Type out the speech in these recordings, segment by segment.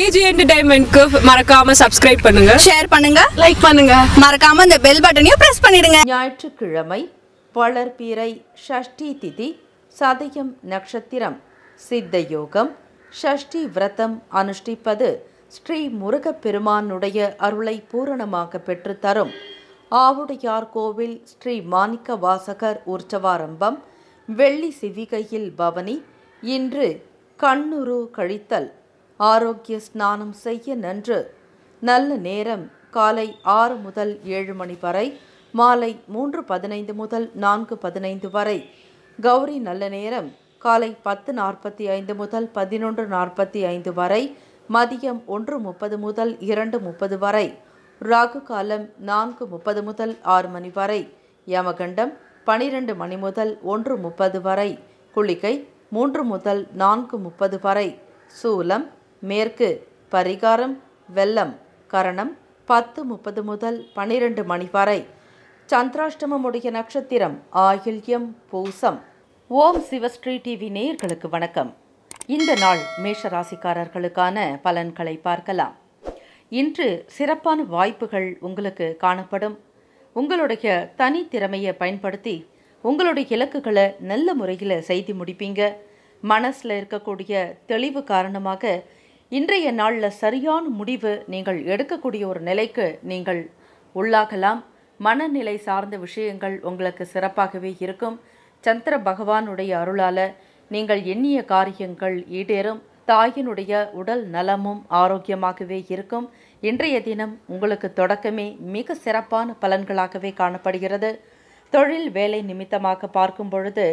டிஜி என்டர்டைன்மெண்ட்க்கு மறக்காம சப்ஸ்கிரைப் பண்ணுங்க ஷேர் பண்ணுங்க லைக் பண்ணுங்க மறக்காம இந்த பெல் பட்டனையும் பிரஸ் பண்ணிடுங்க ஞாயிற்றுக்கிழமை வளர்பீரை ஷஷ்டி திதி சதயம் நட்சத்திரம் சித்த யோகம் ஷஷ்டி விரதம் அனுஷ்டிப்பது ஸ்ரீ முருகப்பெருமானுடைய அருளை பூரணமாக பெற்றுத்தரும் ஆவுடையார் கோவில் ஸ்ரீ மாணிக்க வாசகர் உற்சவாரம்பம் வெள்ளி சிவிகையில் பவனி இன்று கண்ணுரு கழித்தல் ஆரோக்கிய ஸ்நானம் செய்ய நன்று நல்ல நேரம் காலை ஆறு முதல் ஏழு மணி வரை மாலை மூன்று பதினைந்து முதல் நான்கு பதினைந்து வரை கௌரி நல்ல நேரம் காலை பத்து நாற்பத்தி ஐந்து முதல் பதினொன்று நாற்பத்தி ஐந்து வரை மதியம் ஒன்று முப்பது முதல் இரண்டு முப்பது வரை ராகு காலம் நான்கு முப்பது முதல் ஆறு மணி வரை யமகண்டம் பனிரெண்டு மணி முதல் ஒன்று முப்பது வரை குளிக்கை மூன்று முதல் நான்கு முப்பது வரை சூலம் மேற்கு பரிகாரம் வெள்ளம் கரணம் பத்து முப்பது முதல் பனிரெண்டு மணி வரை சந்திராஷ்டமமுடைய நட்சத்திரம் ஆயில்யம் பூசம் ஓம் சிவஸ்ரீ டிவி நேயர்களுக்கு வணக்கம் இந்த நாள் மேஷ ராசிக்காரர்களுக்கான பலன்களை பார்க்கலாம் இன்று சிறப்பான வாய்ப்புகள் உங்களுக்கு காணப்படும் உங்களுடைய தனி திறமையை பயன்படுத்தி உங்களுடைய இலக்குகளை நல்ல முறையில் செய்து முடிப்பீங்க மனசில் இருக்கக்கூடிய தெளிவு காரணமாக இன்றைய நாளில் சரியான முடிவு நீங்கள் எடுக்கக்கூடிய ஒரு நிலைக்கு நீங்கள் உள்ளாகலாம் மனநிலை சார்ந்த விஷயங்கள் உங்களுக்கு சிறப்பாகவே இருக்கும் சந்திர பகவானுடைய அருளால் நீங்கள் எண்ணிய காரியங்கள் ஈடேறும் தாயினுடைய உடல் நலமும் ஆரோக்கியமாகவே இருக்கும் இன்றைய தினம் உங்களுக்கு தொடக்கமே மிக சிறப்பான பலன்களாகவே காணப்படுகிறது தொழில் வேலை நிமித்தமாக பார்க்கும் பொழுது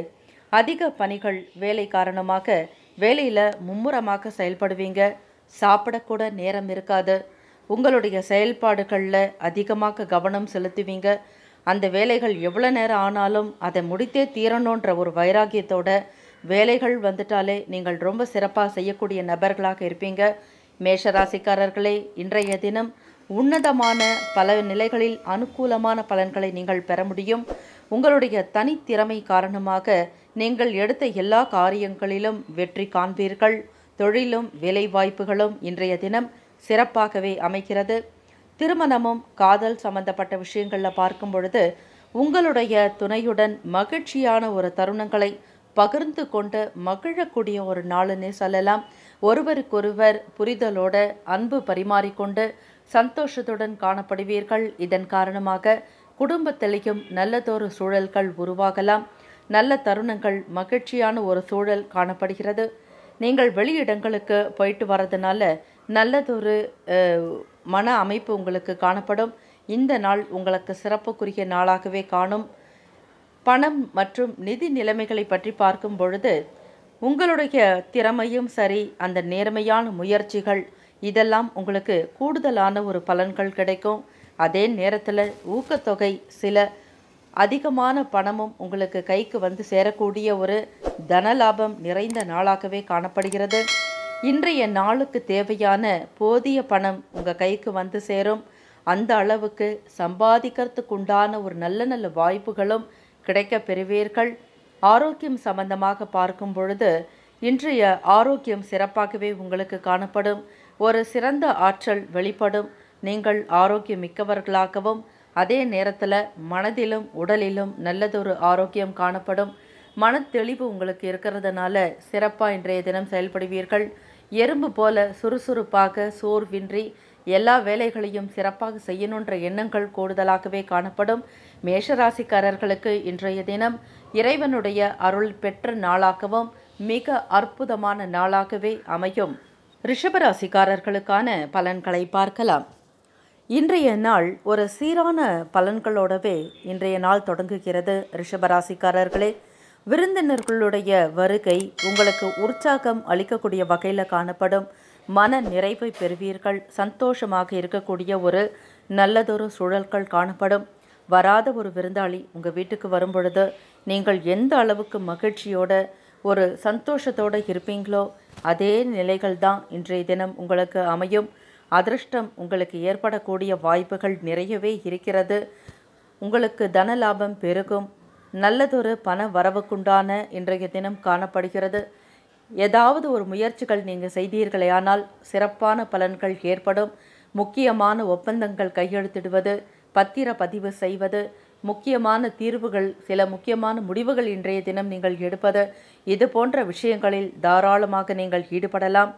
அதிக பணிகள் வேலை காரணமாக வேலையில் மும்முரமாக செயல்படுவீங்க சாப்பிடக்கூட நேரம் இருக்காது உங்களுடைய செயல்பாடுகளில் அதிகமாக கவனம் செலுத்துவீங்க அந்த வேலைகள் எவ்வளோ நேரம் ஆனாலும் அதை முடித்தே தீரணுன்ற ஒரு வைராக்கியத்தோட வேலைகள் வந்துட்டாலே நீங்கள் ரொம்ப சிறப்பாக செய்யக்கூடிய நபர்களாக இருப்பீங்க மேஷராசிக்காரர்களே இன்றைய தினம் உன்னதமான பல நிலைகளில் அனுகூலமான பலன்களை நீங்கள் பெற முடியும் உங்களுடைய தனித்திறமை காரணமாக நீங்கள் எடுத்த எல்லா காரியங்களிலும் வெற்றி காண்பீர்கள் தொழிலும் வேலைவாய்ப்புகளும் இன்றைய தினம் சிறப்பாகவே அமைக்கிறது திருமணமும் காதல் சம்பந்தப்பட்ட விஷயங்களில் பார்க்கும் பொழுது உங்களுடைய துணையுடன் மகிழ்ச்சியான ஒரு தருணங்களை பகிர்ந்து கொண்டு மகிழக்கூடிய ஒரு நாளுன்னே சொல்லலாம் ஒருவருக்கொருவர் புரிதலோடு அன்பு பரிமாறிக்கொண்டு சந்தோஷத்துடன் காணப்படுவீர்கள் இதன் காரணமாக குடும்பத்திலையும் நல்லதொரு சூழல்கள் உருவாகலாம் நல்ல தருணங்கள் மகிழ்ச்சியான ஒரு சூழல் காணப்படுகிறது நீங்கள் வெளியிடங்களுக்கு போயிட்டு வர்றதுனால நல்லதொரு மன அமைப்பு உங்களுக்கு காணப்படும் இந்த நாள் உங்களுக்கு சிறப்புக்குரிய நாளாகவே காணும் பணம் மற்றும் நிதி நிலைமைகளை பற்றி பார்க்கும் பொழுது உங்களுடைய திறமையும் சரி அந்த நேர்மையான முயற்சிகள் இதெல்லாம் உங்களுக்கு கூடுதலான ஒரு பலன்கள் கிடைக்கும் அதே நேரத்தில் ஊக்கத்தொகை சில அதிகமான பணமும் உங்களுக்கு கைக்கு வந்து சேரக்கூடிய ஒரு தனலாபம் நிறைந்த நாளாகவே காணப்படுகிறது இன்றைய நாளுக்கு தேவையான போதிய பணம் உங்கள் கைக்கு வந்து சேரும் அந்த அளவுக்கு சம்பாதிக்கிறதுக்கு உண்டான ஒரு நல்ல நல்ல வாய்ப்புகளும் கிடைக்க பெறுவீர்கள் ஆரோக்கியம் சம்பந்தமாக பார்க்கும் பொழுது இன்றைய ஆரோக்கியம் சிறப்பாகவே உங்களுக்கு காணப்படும் ஒரு சிறந்த ஆற்றல் வெளிப்படும் நீங்கள் ஆரோக்கியம் மிக்கவர்களாகவும் அதே நேரத்தில் மனதிலும் உடலிலும் நல்லதொரு ஆரோக்கியம் காணப்படும் மன தெளிவு உங்களுக்கு இருக்கிறதுனால சிறப்பாக இன்றைய தினம் செயல்படுவீர்கள் எறும்பு போல சுறுசுறுப்பாக சோர்வின்றி எல்லா வேலைகளையும் சிறப்பாக செய்யணுன்ற எண்ணங்கள் கூடுதலாகவே காணப்படும் மேஷராசிக்காரர்களுக்கு இன்றைய தினம் இறைவனுடைய அருள் பெற்ற நாளாகவும் மிக அற்புதமான நாளாகவே அமையும் ரிஷபராசிக்காரர்களுக்கான பலன்களை பார்க்கலாம் இன்றைய நாள் ஒரு சீரான பலன்களோடவே இன்றைய நாள் தொடங்குகிறது ரிஷபராசிக்காரர்களே விருந்தினர்களுடைய வருகை உங்களுக்கு உற்சாகம் அளிக்கக்கூடிய வகையில் காணப்படும் மன நிறைவை பெறுவீர்கள் சந்தோஷமாக இருக்கக்கூடிய ஒரு நல்லதொரு சூழல்கள் காணப்படும் வராத ஒரு விருந்தாளி உங்கள் வீட்டுக்கு வரும்பொழுது நீங்கள் எந்த அளவுக்கு மகிழ்ச்சியோட ஒரு சந்தோஷத்தோடு இருப்பீங்களோ அதே நிலைகள் தான் இன்றைய தினம் உங்களுக்கு அமையும் அதிர்ஷ்டம் உங்களுக்கு ஏற்படக்கூடிய வாய்ப்புகள் நிறையவே இருக்கிறது உங்களுக்கு தன லாபம் பெருகும் நல்லதொரு பண வரவுக்குண்டான இன்றைய தினம் காணப்படுகிறது ஏதாவது ஒரு முயற்சிகள் நீங்கள் செய்தீர்களேயானால் சிறப்பான பலன்கள் ஏற்படும் முக்கியமான ஒப்பந்தங்கள் கையெழுத்திடுவது பத்திர பதிவு செய்வது முக்கியமான தீர்வுகள் சில முக்கியமான முடிவுகள் இன்றைய தினம் நீங்கள் எடுப்பது இது போன்ற விஷயங்களில் தாராளமாக நீங்கள் ஈடுபடலாம்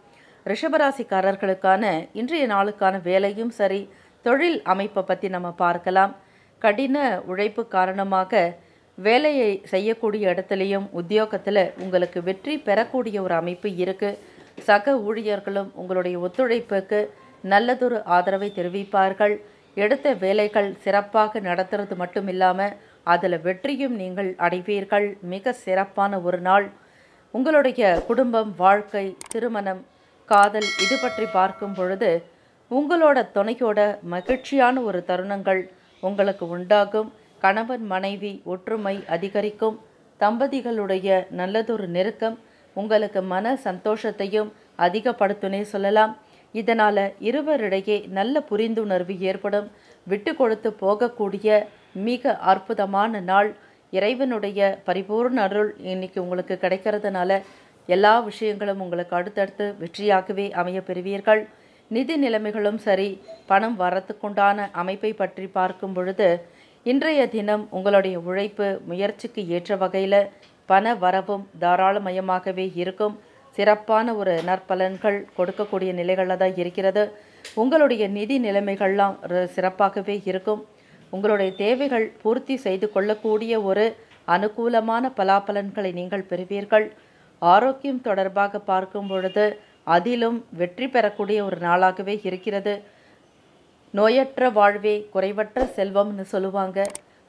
ரிஷபராசிக்காரர்களுக்கான இன்றைய நாளுக்கான வேலையும் சரி தொழில் அமைப்பை பற்றி நம்ம பார்க்கலாம் கடின உழைப்பு காரணமாக வேலையை செய்யக்கூடிய இடத்துலையும் உத்தியோகத்தில் உங்களுக்கு வெற்றி பெறக்கூடிய ஒரு அமைப்பு இருக்குது சக ஊழியர்களும் உங்களுடைய ஒத்துழைப்புக்கு நல்லதொரு ஆதரவை தெரிவிப்பார்கள் எடுத்த வேலைகள் சிறப்பாக நடத்துறது மட்டும் இல்லாமல் அதில் வெற்றியும் நீங்கள் அடைவீர்கள் மிக சிறப்பான ஒரு நாள் உங்களுடைய குடும்பம் வாழ்க்கை திருமணம் காதல் இது பற்றி பார்க்கும் பொழுது உங்களோட துணையோட மகிழ்ச்சியான ஒரு தருணங்கள் உங்களுக்கு உண்டாகும் கணவன் மனைவி ஒற்றுமை அதிகரிக்கும் தம்பதிகளுடைய நல்லதொரு நெருக்கம் உங்களுக்கு மன சந்தோஷத்தையும் அதிகப்படுத்துனே சொல்லலாம் இதனால் இருவரிடையே நல்ல புரிந்துணர்வு ஏற்படும் விட்டு கொடுத்து போகக்கூடிய மிக அற்புதமான நாள் இறைவனுடைய பரிபூர்ண அருள் இன்னைக்கு உங்களுக்கு கிடைக்கிறதுனால எல்லா விஷயங்களும் உங்களுக்கு அடுத்தடுத்து வெற்றியாகவே அமைய பெறுவீர்கள் நிதி நிலைமைகளும் சரி பணம் வரத்துக்குண்டான அமைப்பை பற்றி பார்க்கும் பொழுது இன்றைய தினம் உங்களுடைய உழைப்பு முயற்சிக்கு ஏற்ற வகையில் பண வரவும் தாராளமயமாகவே இருக்கும் சிறப்பான ஒரு நற்பலன்கள் கொடுக்கக்கூடிய நிலைகளில் தான் இருக்கிறது உங்களுடைய நிதி நிலைமைகள்லாம் சிறப்பாகவே இருக்கும் உங்களுடைய தேவைகள் பூர்த்தி செய்து கொள்ளக்கூடிய ஒரு அனுகூலமான பலாபலன்களை நீங்கள் பெறுவீர்கள் ஆரோக்கியம் தொடர்பாக பார்க்கும் பொழுது அதிலும் வெற்றி பெறக்கூடிய ஒரு நாளாகவே இருக்கிறது நோயற்ற வாழ்வே குறைவற்ற செல்வம்னு சொல்லுவாங்க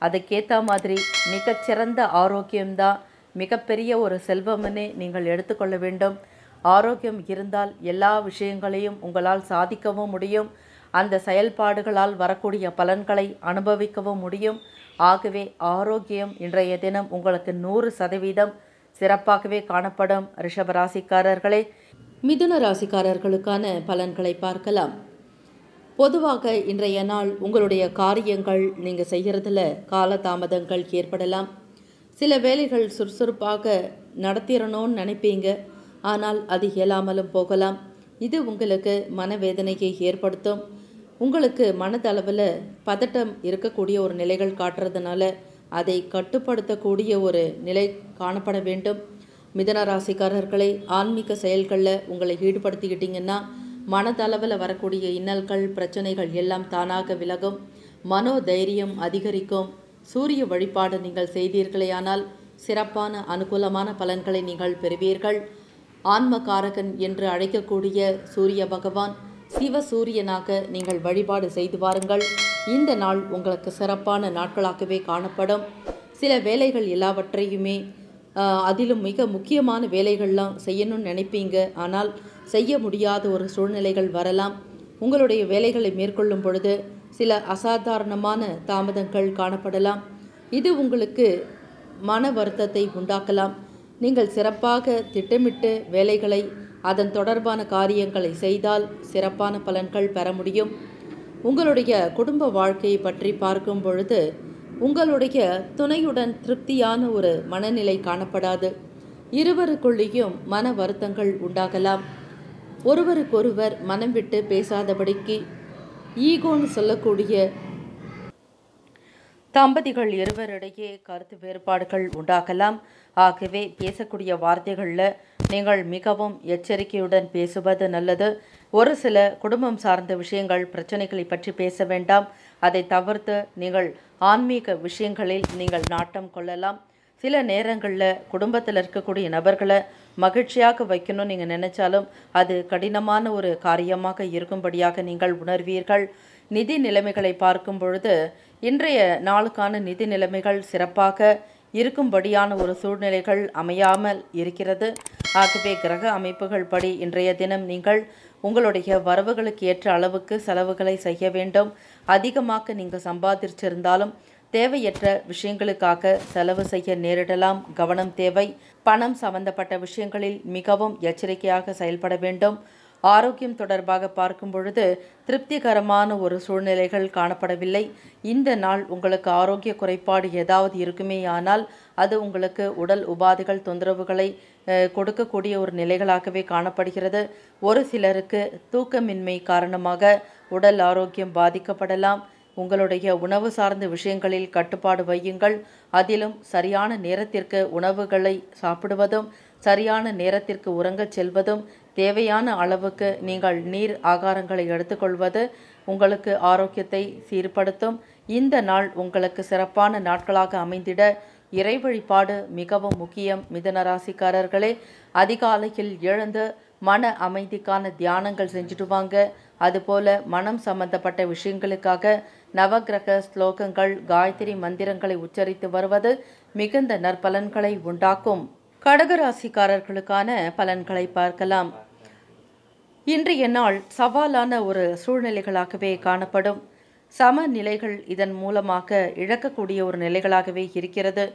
அதுக்கேற்ற மாதிரி மிகச்சிறந்த ஆரோக்கியம்தான் மிகப்பெரிய ஒரு செல்வம்னு நீங்கள் எடுத்துக்கொள்ள வேண்டும் ஆரோக்கியம் இருந்தால் எல்லா விஷயங்களையும் உங்களால் சாதிக்கவும் முடியும் அந்த செயல்பாடுகளால் வரக்கூடிய பலன்களை அனுபவிக்கவும் முடியும் ஆகவே ஆரோக்கியம் இன்றைய தினம் உங்களுக்கு நூறு சதவீதம் சிறப்பாகவே காணப்படும் ரிஷப ராசிக்காரர்களே மிதுன ராசிக்காரர்களுக்கான பலன்களை பார்க்கலாம் பொதுவாக இன்றைய நாள் உங்களுடைய காரியங்கள் நீங்கள் செய்கிறதுல காலதாமதங்கள் ஏற்படலாம் சில வேலைகள் சுறுசுறுப்பாக நடத்திடணும்னு நினைப்பீங்க ஆனால் அது இயலாமலும் போகலாம் இது உங்களுக்கு மனவேதனையை ஏற்படுத்தும் உங்களுக்கு மனதளவில் பதட்டம் இருக்கக்கூடிய ஒரு நிலைகள் காட்டுறதுனால அதை கட்டுப்படுத்தக்கூடிய ஒரு நிலை காணப்பட வேண்டும் மிதன ராசிக்காரர்களை ஆன்மீக செயல்களில் உங்களை ஈடுபடுத்திக்கிட்டீங்கன்னா மனதளவில் வரக்கூடிய இன்னல்கள் பிரச்சனைகள் எல்லாம் தானாக விலகும் மனோ தைரியம் அதிகரிக்கும் சூரிய வழிபாடு நீங்கள் செய்தீர்களேயானால் சிறப்பான அனுகூலமான பலன்களை நீங்கள் பெறுவீர்கள் ஆன்ம காரகன் என்று அழைக்கக்கூடிய சூரிய பகவான் சிவசூரியனாக நீங்கள் வழிபாடு செய்து வாருங்கள் இந்த நாள் உங்களுக்கு சிறப்பான நாட்களாகவே காணப்படும் சில வேலைகள் எல்லாவற்றையுமே அதிலும் மிக முக்கியமான வேலைகள்லாம் செய்யணும்னு நினைப்பீங்க ஆனால் செய்ய முடியாத ஒரு சூழ்நிலைகள் வரலாம் உங்களுடைய வேலைகளை மேற்கொள்ளும் பொழுது சில அசாதாரணமான தாமதங்கள் காணப்படலாம் இது உங்களுக்கு மன வருத்தத்தை உண்டாக்கலாம் நீங்கள் சிறப்பாக திட்டமிட்டு வேலைகளை அதன் தொடர்பான காரியங்களை செய்தால் சிறப்பான பலன்கள் பெற முடியும் உங்களுடைய குடும்ப வாழ்க்கையை பற்றி பார்க்கும் பொழுது உங்களுடைய துணையுடன் திருப்தியான ஒரு மனநிலை காணப்படாது இருவருக்குள்ளேயும் மன வருத்தங்கள் உண்டாகலாம் ஒருவருக்கொருவர் மனம் விட்டு பேசாதபடிக்கு ஈகோன்னு சொல்லக்கூடிய தம்பதிகள் இருவரிடையே கருத்து வேறுபாடுகள் உண்டாகலாம் ஆகவே பேசக்கூடிய வார்த்தைகளில் நீங்கள் மிகவும் எச்சரிக்கையுடன் பேசுவது நல்லது ஒரு சில குடும்பம் சார்ந்த விஷயங்கள் பிரச்சனைகளை பற்றி பேச வேண்டாம் அதை தவிர்த்து நீங்கள் ஆன்மீக விஷயங்களில் நீங்கள் நாட்டம் கொள்ளலாம் சில நேரங்களில் குடும்பத்தில் இருக்கக்கூடிய நபர்களை மகிழ்ச்சியாக வைக்கணும்னு நீங்கள் நினச்சாலும் அது கடினமான ஒரு காரியமாக இருக்கும்படியாக நீங்கள் உணர்வீர்கள் நிதி நிலைமைகளை பார்க்கும் பொழுது இன்றைய நாளுக்கான நிதி நிலைமைகள் சிறப்பாக இருக்கும்படியான ஒரு சூழ்நிலைகள் அமையாமல் இருக்கிறது ஆகவே கிரக அமைப்புகள் படி இன்றைய தினம் நீங்கள் உங்களுடைய வரவுகளுக்கு ஏற்ற அளவுக்கு செலவுகளை செய்ய வேண்டும் அதிகமாக நீங்கள் சம்பாதிச்சிருந்தாலும் தேவையற்ற விஷயங்களுக்காக செலவு செய்ய நேரிடலாம் கவனம் தேவை பணம் சம்பந்தப்பட்ட விஷயங்களில் மிகவும் எச்சரிக்கையாக செயல்பட வேண்டும் ஆரோக்கியம் தொடர்பாக பார்க்கும் பொழுது திருப்திகரமான ஒரு சூழ்நிலைகள் காணப்படவில்லை இந்த நாள் உங்களுக்கு ஆரோக்கிய குறைபாடு ஏதாவது இருக்குமேயானால் அது உங்களுக்கு உடல் உபாதைகள் தொந்தரவுகளை கொடுக்கக்கூடிய ஒரு நிலைகளாகவே காணப்படுகிறது ஒரு சிலருக்கு தூக்கமின்மை காரணமாக உடல் ஆரோக்கியம் பாதிக்கப்படலாம் உங்களுடைய உணவு சார்ந்த விஷயங்களில் கட்டுப்பாடு வையுங்கள் அதிலும் சரியான நேரத்திற்கு உணவுகளை சாப்பிடுவதும் சரியான நேரத்திற்கு உறங்கச் செல்வதும் தேவையான அளவுக்கு நீங்கள் நீர் ஆகாரங்களை எடுத்துக்கொள்வது உங்களுக்கு ஆரோக்கியத்தை சீர்படுத்தும் இந்த நாள் உங்களுக்கு சிறப்பான நாட்களாக அமைந்திட இறை வழிபாடு மிகவும் முக்கியம் மிதனராசிக்காரர்களே அதிகாலையில் எழுந்து மன அமைதிக்கான தியானங்கள் செஞ்சுட்டு வாங்க அதுபோல மனம் சம்பந்தப்பட்ட விஷயங்களுக்காக நவகிரக ஸ்லோகங்கள் காயத்ரி மந்திரங்களை உச்சரித்து வருவது மிகுந்த நற்பலன்களை உண்டாக்கும் கடகராசிக்காரர்களுக்கான பலன்களை பார்க்கலாம் இன்றைய நாள் சவாலான ஒரு சூழ்நிலைகளாகவே காணப்படும் சமநிலைகள் இதன் மூலமாக இழக்கக்கூடிய ஒரு நிலைகளாகவே இருக்கிறது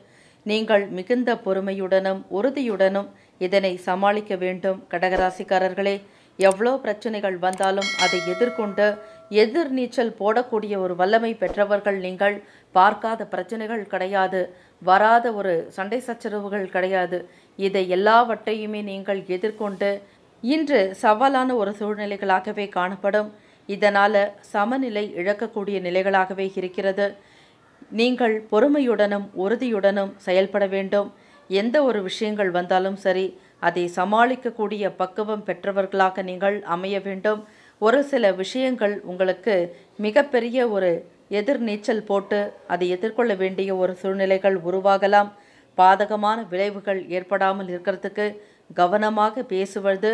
நீங்கள் மிகுந்த பொறுமையுடனும் உறுதியுடனும் இதனை சமாளிக்க வேண்டும் கடகராசிக்காரர்களே எவ்வளோ பிரச்சனைகள் வந்தாலும் அதை எதிர்கொண்டு எதிர்நீச்சல் போடக்கூடிய ஒரு வல்லமை பெற்றவர்கள் நீங்கள் பார்க்காத பிரச்சனைகள் கிடையாது வராத ஒரு சண்டை சச்சரவுகள் கிடையாது இதை எல்லாவற்றையுமே நீங்கள் எதிர்கொண்டு இன்று சவாலான ஒரு சூழ்நிலைகளாகவே காணப்படும் இதனால் சமநிலை இழக்கக்கூடிய நிலைகளாகவே இருக்கிறது நீங்கள் பொறுமையுடனும் உறுதியுடனும் செயல்பட வேண்டும் எந்த ஒரு விஷயங்கள் வந்தாலும் சரி அதை சமாளிக்கக்கூடிய பக்குவம் பெற்றவர்களாக நீங்கள் அமைய வேண்டும் ஒரு சில விஷயங்கள் உங்களுக்கு மிகப்பெரிய ஒரு எதிர்நீச்சல் போட்டு அதை எதிர்கொள்ள வேண்டிய ஒரு சூழ்நிலைகள் உருவாகலாம் பாதகமான விளைவுகள் ஏற்படாமல் இருக்கிறதுக்கு கவனமாக பேசுவது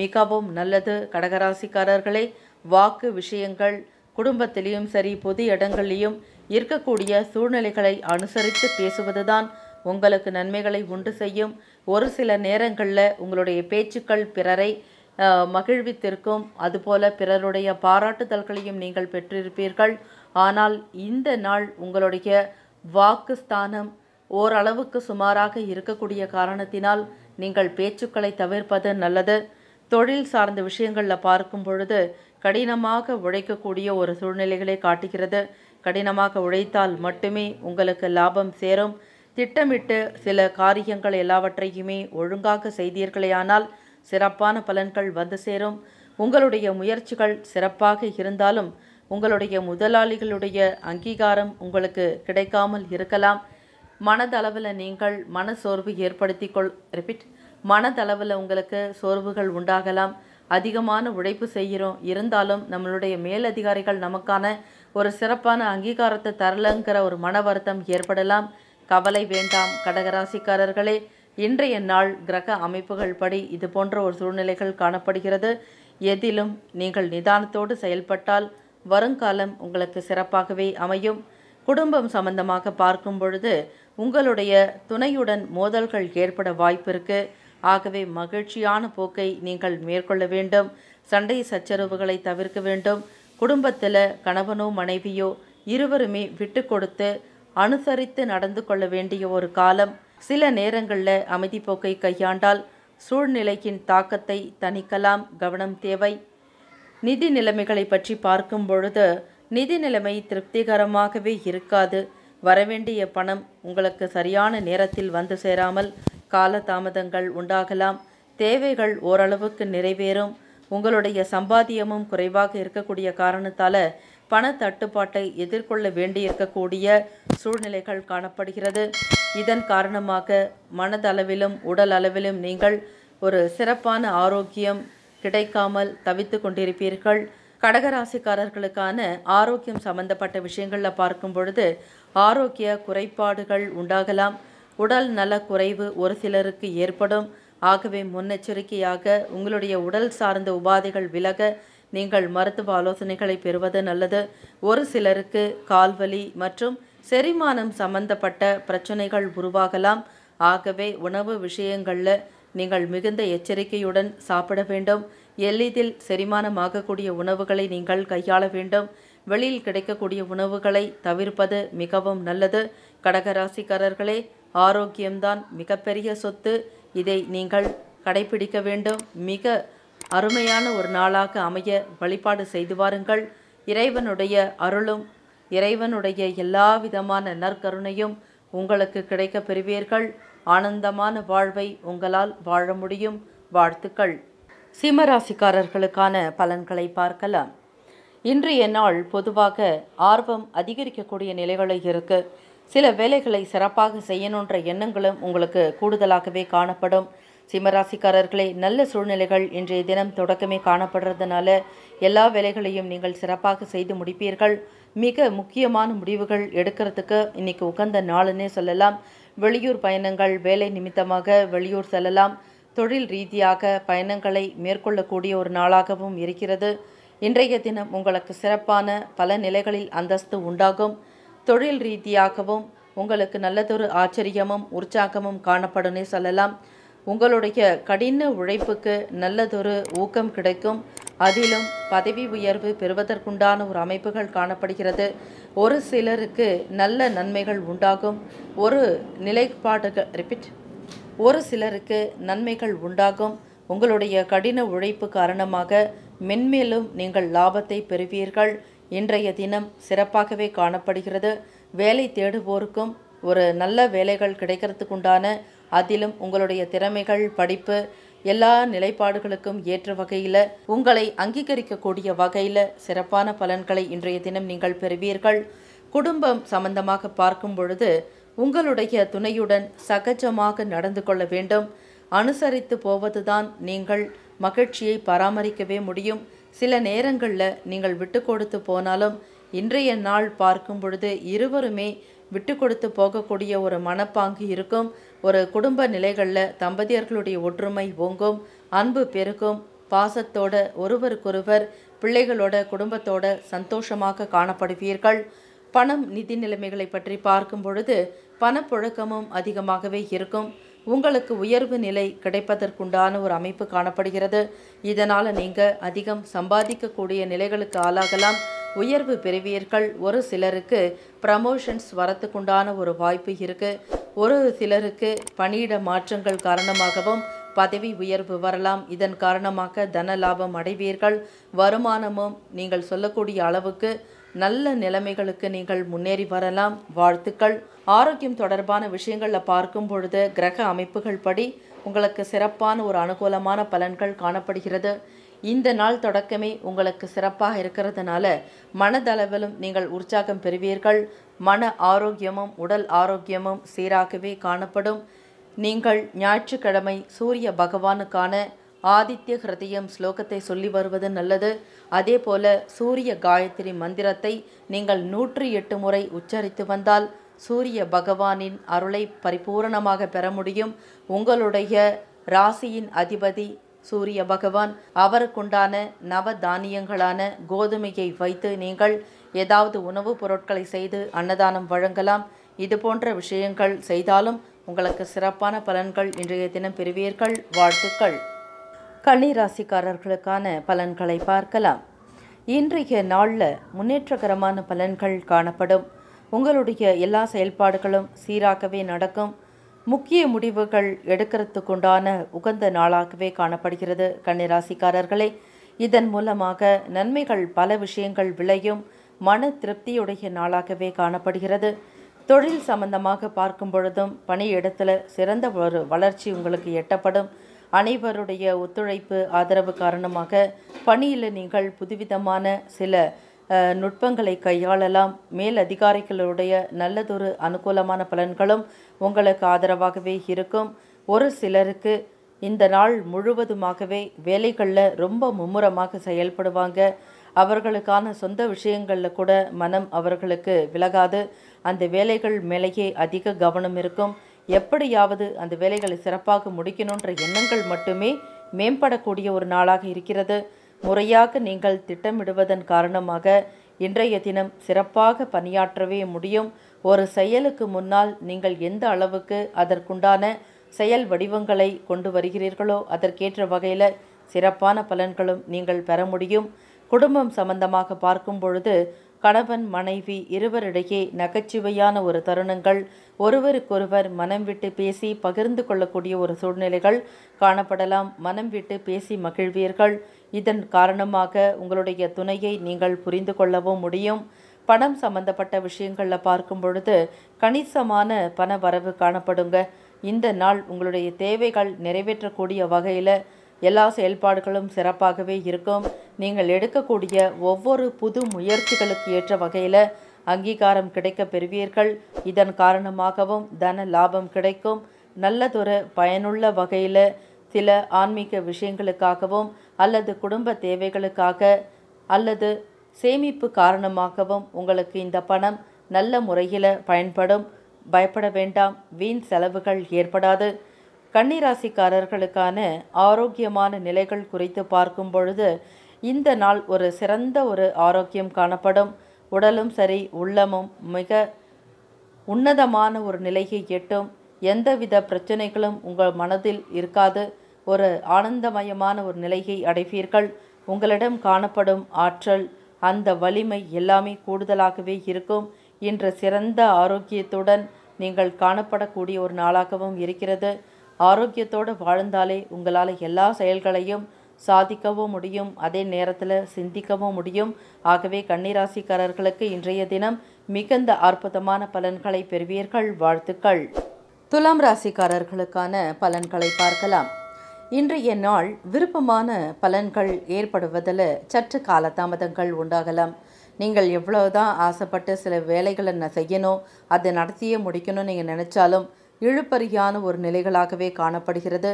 மிகவும் நல்லது கடகராசிக்காரர்களை வாக்கு விஷயங்கள் குடும்பத்திலையும் சரி பொது இடங்களிலும் இருக்கக்கூடிய சூழ்நிலைகளை அனுசரித்து பேசுவதுதான் உங்களுக்கு நன்மைகளை உண்டு செய்யும் ஒரு சில நேரங்களில் உங்களுடைய பேச்சுக்கள் பிறரை மகிழ்வித்திருக்கும் அதுபோல பிறருடைய பாராட்டுதல்களையும் நீங்கள் பெற்றிருப்பீர்கள் ஆனால் இந்த நாள் உங்களுடைய வாக்குஸ்தானம் ஓரளவுக்கு சுமாராக இருக்கக்கூடிய காரணத்தினால் நீங்கள் பேச்சுக்களை தவிர்ப்பது நல்லது தொழில் சார்ந்த விஷயங்களில் பார்க்கும் பொழுது கடினமாக உழைக்கக்கூடிய ஒரு சூழ்நிலைகளை காட்டுகிறது கடினமாக உழைத்தால் மட்டுமே உங்களுக்கு லாபம் சேரும் திட்டமிட்டு சில காரியங்கள் எல்லாவற்றையுமே ஒழுங்காக செய்தீர்களேயானால் சிறப்பான பலன்கள் வந்து சேரும் உங்களுடைய முயற்சிகள் சிறப்பாக இருந்தாலும் உங்களுடைய முதலாளிகளுடைய அங்கீகாரம் உங்களுக்கு கிடைக்காமல் இருக்கலாம் மனதளவில் நீங்கள் மன சோர்வு ஏற்படுத்தி கொள் ரிப்பீட் மனதளவில் உங்களுக்கு சோர்வுகள் உண்டாகலாம் அதிகமான உழைப்பு செய்கிறோம் இருந்தாலும் நம்மளுடைய மேலதிகாரிகள் நமக்கான ஒரு சிறப்பான அங்கீகாரத்தை தரலங்கிற ஒரு மன வருத்தம் ஏற்படலாம் கவலை வேண்டாம் கடகராசிக்காரர்களே இன்றைய நாள் கிரக அமைப்புகள் படி இது போன்ற ஒரு சூழ்நிலைகள் காணப்படுகிறது எதிலும் நீங்கள் நிதானத்தோடு செயல்பட்டால் வருங்காலம் உங்களுக்கு சிறப்பாகவே அமையும் குடும்பம் சம்பந்தமாக பார்க்கும் பொழுது உங்களுடைய துணையுடன் மோதல்கள் ஏற்பட வாய்ப்பிருக்கு ஆகவே மகிழ்ச்சியான போக்கை நீங்கள் மேற்கொள்ள வேண்டும் சண்டை சச்சரவுகளை தவிர்க்க வேண்டும் குடும்பத்தில் கணவனோ மனைவியோ இருவருமே விட்டு கொடுத்து அனுசரித்து நடந்து கொள்ள வேண்டிய ஒரு காலம் சில நேரங்களில் அமைதி போக்கை கையாண்டால் சூழ்நிலையின் தாக்கத்தை தணிக்கலாம் கவனம் தேவை நிதி நிலைமைகளை பற்றி பார்க்கும் பொழுது நிதி நிலைமை திருப்திகரமாகவே இருக்காது வரவேண்டிய பணம் உங்களுக்கு சரியான நேரத்தில் வந்து சேராமல் காலதாமதங்கள் உண்டாகலாம் தேவைகள் ஓரளவுக்கு நிறைவேறும் உங்களுடைய சம்பாத்தியமும் குறைவாக இருக்கக்கூடிய காரணத்தால் பண தட்டுப்பாட்டை எதிர்கொள்ள வேண்டியிருக்கக்கூடிய சூழ்நிலைகள் காணப்படுகிறது இதன் காரணமாக மனதளவிலும் உடல் அளவிலும் நீங்கள் ஒரு சிறப்பான ஆரோக்கியம் கிடைக்காமல் தவித்து கொண்டிருப்பீர்கள் கடகராசிக்காரர்களுக்கான ஆரோக்கியம் சம்பந்தப்பட்ட விஷயங்களில் பார்க்கும் பொழுது ஆரோக்கிய குறைபாடுகள் உண்டாகலாம் உடல் நல குறைவு ஒரு சிலருக்கு ஏற்படும் ஆகவே முன்னெச்சரிக்கையாக உங்களுடைய உடல் சார்ந்த உபாதைகள் விலக நீங்கள் மருத்துவ ஆலோசனைகளை பெறுவது நல்லது ஒரு சிலருக்கு கால்வலி மற்றும் செரிமானம் சம்பந்தப்பட்ட பிரச்சனைகள் உருவாகலாம் ஆகவே உணவு விஷயங்களில் நீங்கள் மிகுந்த எச்சரிக்கையுடன் சாப்பிட வேண்டும் எளிதில் செரிமானமாகக்கூடிய உணவுகளை நீங்கள் கையாள வேண்டும் வெளியில் கிடைக்கக்கூடிய உணவுகளை தவிர்ப்பது மிகவும் நல்லது கடகராசிக்காரர்களே ஆரோக்கியம்தான் மிகப்பெரிய சொத்து இதை நீங்கள் கடைபிடிக்க வேண்டும் மிக அருமையான ஒரு நாளாக அமைய வழிபாடு செய்து வாருங்கள் இறைவனுடைய அருளும் இறைவனுடைய எல்லா விதமான நற்கருணையும் உங்களுக்கு கிடைக்கப் பெறுவீர்கள் ஆனந்தமான வாழ்வை உங்களால் வாழ முடியும் வாழ்த்துக்கள் சிம்மராசிக்காரர்களுக்கான பலன்களை பார்க்கலாம் இன்றைய நாள் பொதுவாக ஆர்வம் அதிகரிக்கக்கூடிய நிலைகளை இருக்கு சில வேலைகளை சிறப்பாக செய்யணுன்ற எண்ணங்களும் உங்களுக்கு கூடுதலாகவே காணப்படும் சிம்மராசிக்காரர்களை நல்ல சூழ்நிலைகள் இன்றைய தினம் தொடக்கமே காணப்படுறதுனால எல்லா வேலைகளையும் நீங்கள் சிறப்பாக செய்து முடிப்பீர்கள் மிக முக்கியமான முடிவுகள் எடுக்கிறதுக்கு இன்னைக்கு உகந்த நாளுன்னே சொல்லலாம் வெளியூர் பயணங்கள் வேலை நிமித்தமாக வெளியூர் செல்லலாம் தொழில் ரீதியாக பயணங்களை மேற்கொள்ளக்கூடிய ஒரு நாளாகவும் இருக்கிறது இன்றைய தினம் உங்களுக்கு சிறப்பான பல நிலைகளில் அந்தஸ்து உண்டாகும் தொழில் ரீதியாகவும் உங்களுக்கு நல்லதொரு ஆச்சரியமும் உற்சாகமும் காணப்படும்னே சொல்லலாம் உங்களுடைய கடின உழைப்புக்கு நல்லதொரு ஊக்கம் கிடைக்கும் அதிலும் பதவி உயர்வு பெறுவதற்குண்டான ஒரு அமைப்புகள் காணப்படுகிறது ஒரு சிலருக்கு நல்ல நன்மைகள் உண்டாகும் ஒரு நிலைப்பாடுகள் ரிப்பீட் ஒரு சிலருக்கு நன்மைகள் உண்டாகும் உங்களுடைய கடின உழைப்பு காரணமாக மென்மேலும் நீங்கள் லாபத்தை பெறுவீர்கள் இன்றைய தினம் சிறப்பாகவே காணப்படுகிறது வேலை தேடுவோருக்கும் ஒரு நல்ல வேலைகள் கிடைக்கிறதுக்குண்டான அதிலும் உங்களுடைய திறமைகள் படிப்பு எல்லா நிலைப்பாடுகளுக்கும் ஏற்ற வகையில் உங்களை அங்கீகரிக்கக்கூடிய வகையில் சிறப்பான பலன்களை இன்றைய தினம் நீங்கள் பெறுவீர்கள் குடும்பம் சம்பந்தமாக பார்க்கும் பொழுது உங்களுடைய துணையுடன் சகஜமாக நடந்து கொள்ள வேண்டும் அனுசரித்து போவதுதான் நீங்கள் மகிழ்ச்சியை பராமரிக்கவே முடியும் சில நேரங்களில் நீங்கள் விட்டு கொடுத்து போனாலும் இன்றைய நாள் பார்க்கும் பொழுது இருவருமே விட்டு கொடுத்து போகக்கூடிய ஒரு மனப்பாங்கு இருக்கும் ஒரு குடும்ப நிலைகளில் தம்பதியர்களுடைய ஒற்றுமை ஓங்கும் அன்பு பெருகும் பாசத்தோட ஒருவருக்கொருவர் பிள்ளைகளோட குடும்பத்தோட சந்தோஷமாக காணப்படுவீர்கள் பணம் நிதி நிலைமைகளை பற்றி பார்க்கும் பொழுது பணப்புழக்கமும் அதிகமாகவே இருக்கும் உங்களுக்கு உயர்வு நிலை கிடைப்பதற்குண்டான ஒரு அமைப்பு காணப்படுகிறது இதனால் நீங்கள் அதிகம் சம்பாதிக்கக்கூடிய நிலைகளுக்கு ஆளாகலாம் உயர்வு பெறுவீர்கள் ஒரு சிலருக்கு ப்ரமோஷன்ஸ் வரத்துக்குண்டான ஒரு வாய்ப்பு இருக்குது ஒரு சிலருக்கு பணியிட மாற்றங்கள் காரணமாகவும் பதவி உயர்வு வரலாம் இதன் காரணமாக தன லாபம் அடைவீர்கள் வருமானமும் நீங்கள் சொல்லக்கூடிய அளவுக்கு நல்ல நிலைமைகளுக்கு நீங்கள் முன்னேறி வரலாம் வாழ்த்துக்கள் ஆரோக்கியம் தொடர்பான விஷயங்களில் பார்க்கும் பொழுது கிரக அமைப்புகள் படி உங்களுக்கு சிறப்பான ஒரு அனுகூலமான பலன்கள் காணப்படுகிறது இந்த நாள் தொடக்கமே உங்களுக்கு சிறப்பாக இருக்கிறதுனால மனதளவிலும் நீங்கள் உற்சாகம் பெறுவீர்கள் மன ஆரோக்கியமும் உடல் ஆரோக்கியமும் சீராகவே காணப்படும் நீங்கள் ஞாயிற்றுக்கிழமை சூரிய பகவானுக்கான ஆதித்ய ஹிருதயம் ஸ்லோகத்தை சொல்லி வருவது நல்லது அதே போல சூரிய காயத்ரி மந்திரத்தை நீங்கள் நூற்றி எட்டு முறை உச்சரித்து வந்தால் சூரிய பகவானின் அருளை பரிபூரணமாக பெற முடியும் உங்களுடைய ராசியின் அதிபதி சூரிய பகவான் அவருக்குண்டான நவ தானியங்களான கோதுமையை வைத்து நீங்கள் ஏதாவது உணவுப் பொருட்களை செய்து அன்னதானம் வழங்கலாம் இது போன்ற விஷயங்கள் செய்தாலும் உங்களுக்கு சிறப்பான பலன்கள் இன்றைய தினம் பெறுவீர்கள் வாழ்த்துக்கள் கன்னிராசிக்காரர்களுக்கான பலன்களை பார்க்கலாம் இன்றைய நாளில் முன்னேற்றகரமான பலன்கள் காணப்படும் உங்களுடைய எல்லா செயல்பாடுகளும் சீராகவே நடக்கும் முக்கிய முடிவுகள் எடுக்கிறதுக்குண்டான உகந்த நாளாகவே காணப்படுகிறது கன்னிராசிக்காரர்களே இதன் மூலமாக நன்மைகள் பல விஷயங்கள் விளையும் மன திருப்தியுடைய நாளாகவே காணப்படுகிறது தொழில் சம்பந்தமாக பார்க்கும் பொழுதும் பணியிடத்தில் சிறந்த ஒரு வளர்ச்சி உங்களுக்கு எட்டப்படும் அனைவருடைய ஒத்துழைப்பு ஆதரவு காரணமாக பணியில் நீங்கள் புதுவிதமான சில நுட்பங்களை கையாளலாம் மேல் அதிகாரிகளுடைய நல்லதொரு அனுகூலமான பலன்களும் உங்களுக்கு ஆதரவாகவே இருக்கும் ஒரு சிலருக்கு இந்த நாள் முழுவதுமாகவே வேலைகளில் ரொம்ப மும்முரமாக செயல்படுவாங்க அவர்களுக்கான சொந்த விஷயங்களில் கூட மனம் அவர்களுக்கு விலகாது அந்த வேலைகள் மேலேயே அதிக கவனம் இருக்கும் எப்படியாவது அந்த வேலைகளை சிறப்பாக முடிக்கணுன்ற எண்ணங்கள் மட்டுமே மேம்படக்கூடிய ஒரு நாளாக இருக்கிறது முறையாக நீங்கள் திட்டமிடுவதன் காரணமாக இன்றைய தினம் சிறப்பாக பணியாற்றவே முடியும் ஒரு செயலுக்கு முன்னால் நீங்கள் எந்த அளவுக்கு அதற்குண்டான செயல் வடிவங்களை கொண்டு வருகிறீர்களோ அதற்கேற்ற வகையில் சிறப்பான பலன்களும் நீங்கள் பெற முடியும் குடும்பம் சம்பந்தமாக பார்க்கும் பொழுது கணவன் மனைவி இருவரிடையே நகைச்சுவையான ஒரு தருணங்கள் ஒருவருக்கொருவர் மனம் விட்டு பேசி பகிர்ந்து கொள்ளக்கூடிய ஒரு சூழ்நிலைகள் காணப்படலாம் மனம் விட்டு பேசி மகிழ்வீர்கள் இதன் காரணமாக உங்களுடைய துணையை நீங்கள் புரிந்து கொள்ளவும் முடியும் பணம் சம்பந்தப்பட்ட விஷயங்களில் பார்க்கும் பொழுது கணிசமான பண வரவு காணப்படுங்க இந்த நாள் உங்களுடைய தேவைகள் நிறைவேற்றக்கூடிய வகையில் எல்லா செயல்பாடுகளும் சிறப்பாகவே இருக்கும் நீங்கள் எடுக்கக்கூடிய ஒவ்வொரு புது முயற்சிகளுக்கு ஏற்ற வகையில் அங்கீகாரம் கிடைக்க பெறுவீர்கள் இதன் காரணமாகவும் தன லாபம் கிடைக்கும் நல்லதொரு பயனுள்ள வகையில் சில ஆன்மீக விஷயங்களுக்காகவும் அல்லது குடும்ப தேவைகளுக்காக அல்லது சேமிப்பு காரணமாகவும் உங்களுக்கு இந்த பணம் நல்ல முறையில் பயன்படும் பயப்பட வேண்டாம் வீண் செலவுகள் ஏற்படாது கன்னிராசிக்காரர்களுக்கான ஆரோக்கியமான நிலைகள் குறித்து பார்க்கும் பொழுது இந்த நாள் ஒரு சிறந்த ஒரு ஆரோக்கியம் காணப்படும் உடலும் சரி உள்ளமும் மிக உன்னதமான ஒரு நிலையை எட்டும் எந்தவித பிரச்சனைகளும் உங்கள் மனதில் இருக்காது ஒரு ஆனந்தமயமான ஒரு நிலையை அடைவீர்கள் உங்களிடம் காணப்படும் ஆற்றல் அந்த வலிமை எல்லாமே கூடுதலாகவே இருக்கும் இன்று சிறந்த ஆரோக்கியத்துடன் நீங்கள் காணப்படக்கூடிய ஒரு நாளாகவும் இருக்கிறது ஆரோக்கியத்தோடு வாழ்ந்தாலே உங்களால் எல்லா செயல்களையும் சாதிக்கவும் முடியும் அதே நேரத்தில் சிந்திக்கவும் முடியும் ஆகவே கன்னிராசிக்காரர்களுக்கு இன்றைய தினம் மிகுந்த அற்புதமான பலன்களை பெறுவீர்கள் வாழ்த்துக்கள் துலாம் ராசிக்காரர்களுக்கான பலன்களை பார்க்கலாம் இன்றைய நாள் விருப்பமான பலன்கள் ஏற்படுவதில் சற்று காலதாமதங்கள் உண்டாகலாம் நீங்கள் எவ்வளவுதான் ஆசைப்பட்டு சில வேலைகளை நான் செய்யணும் அதை நடத்தியே முடிக்கணும்னு நீங்கள் நினச்சாலும் இழுப்பறியான ஒரு நிலைகளாகவே காணப்படுகிறது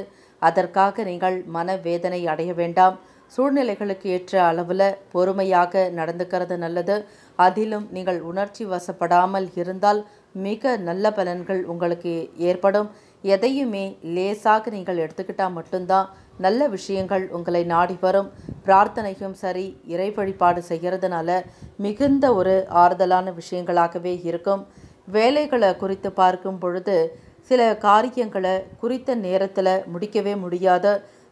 அதற்காக நீங்கள் மனவேதனை அடைய வேண்டாம் சூழ்நிலைகளுக்கு ஏற்ற அளவில் பொறுமையாக நடந்துக்கிறது நல்லது அதிலும் நீங்கள் உணர்ச்சி வசப்படாமல் இருந்தால் மிக நல்ல பலன்கள் உங்களுக்கு ஏற்படும் எதையுமே லேசாக நீங்கள் எடுத்துக்கிட்டால் மட்டும்தான் நல்ல விஷயங்கள் உங்களை நாடி வரும் பிரார்த்தனையும் சரி இறை வழிபாடு செய்கிறதுனால மிகுந்த ஒரு ஆறுதலான விஷயங்களாகவே இருக்கும் வேலைகளை குறித்து பார்க்கும் பொழுது சில காரியங்களை குறித்த நேரத்தில் முடிக்கவே முடியாத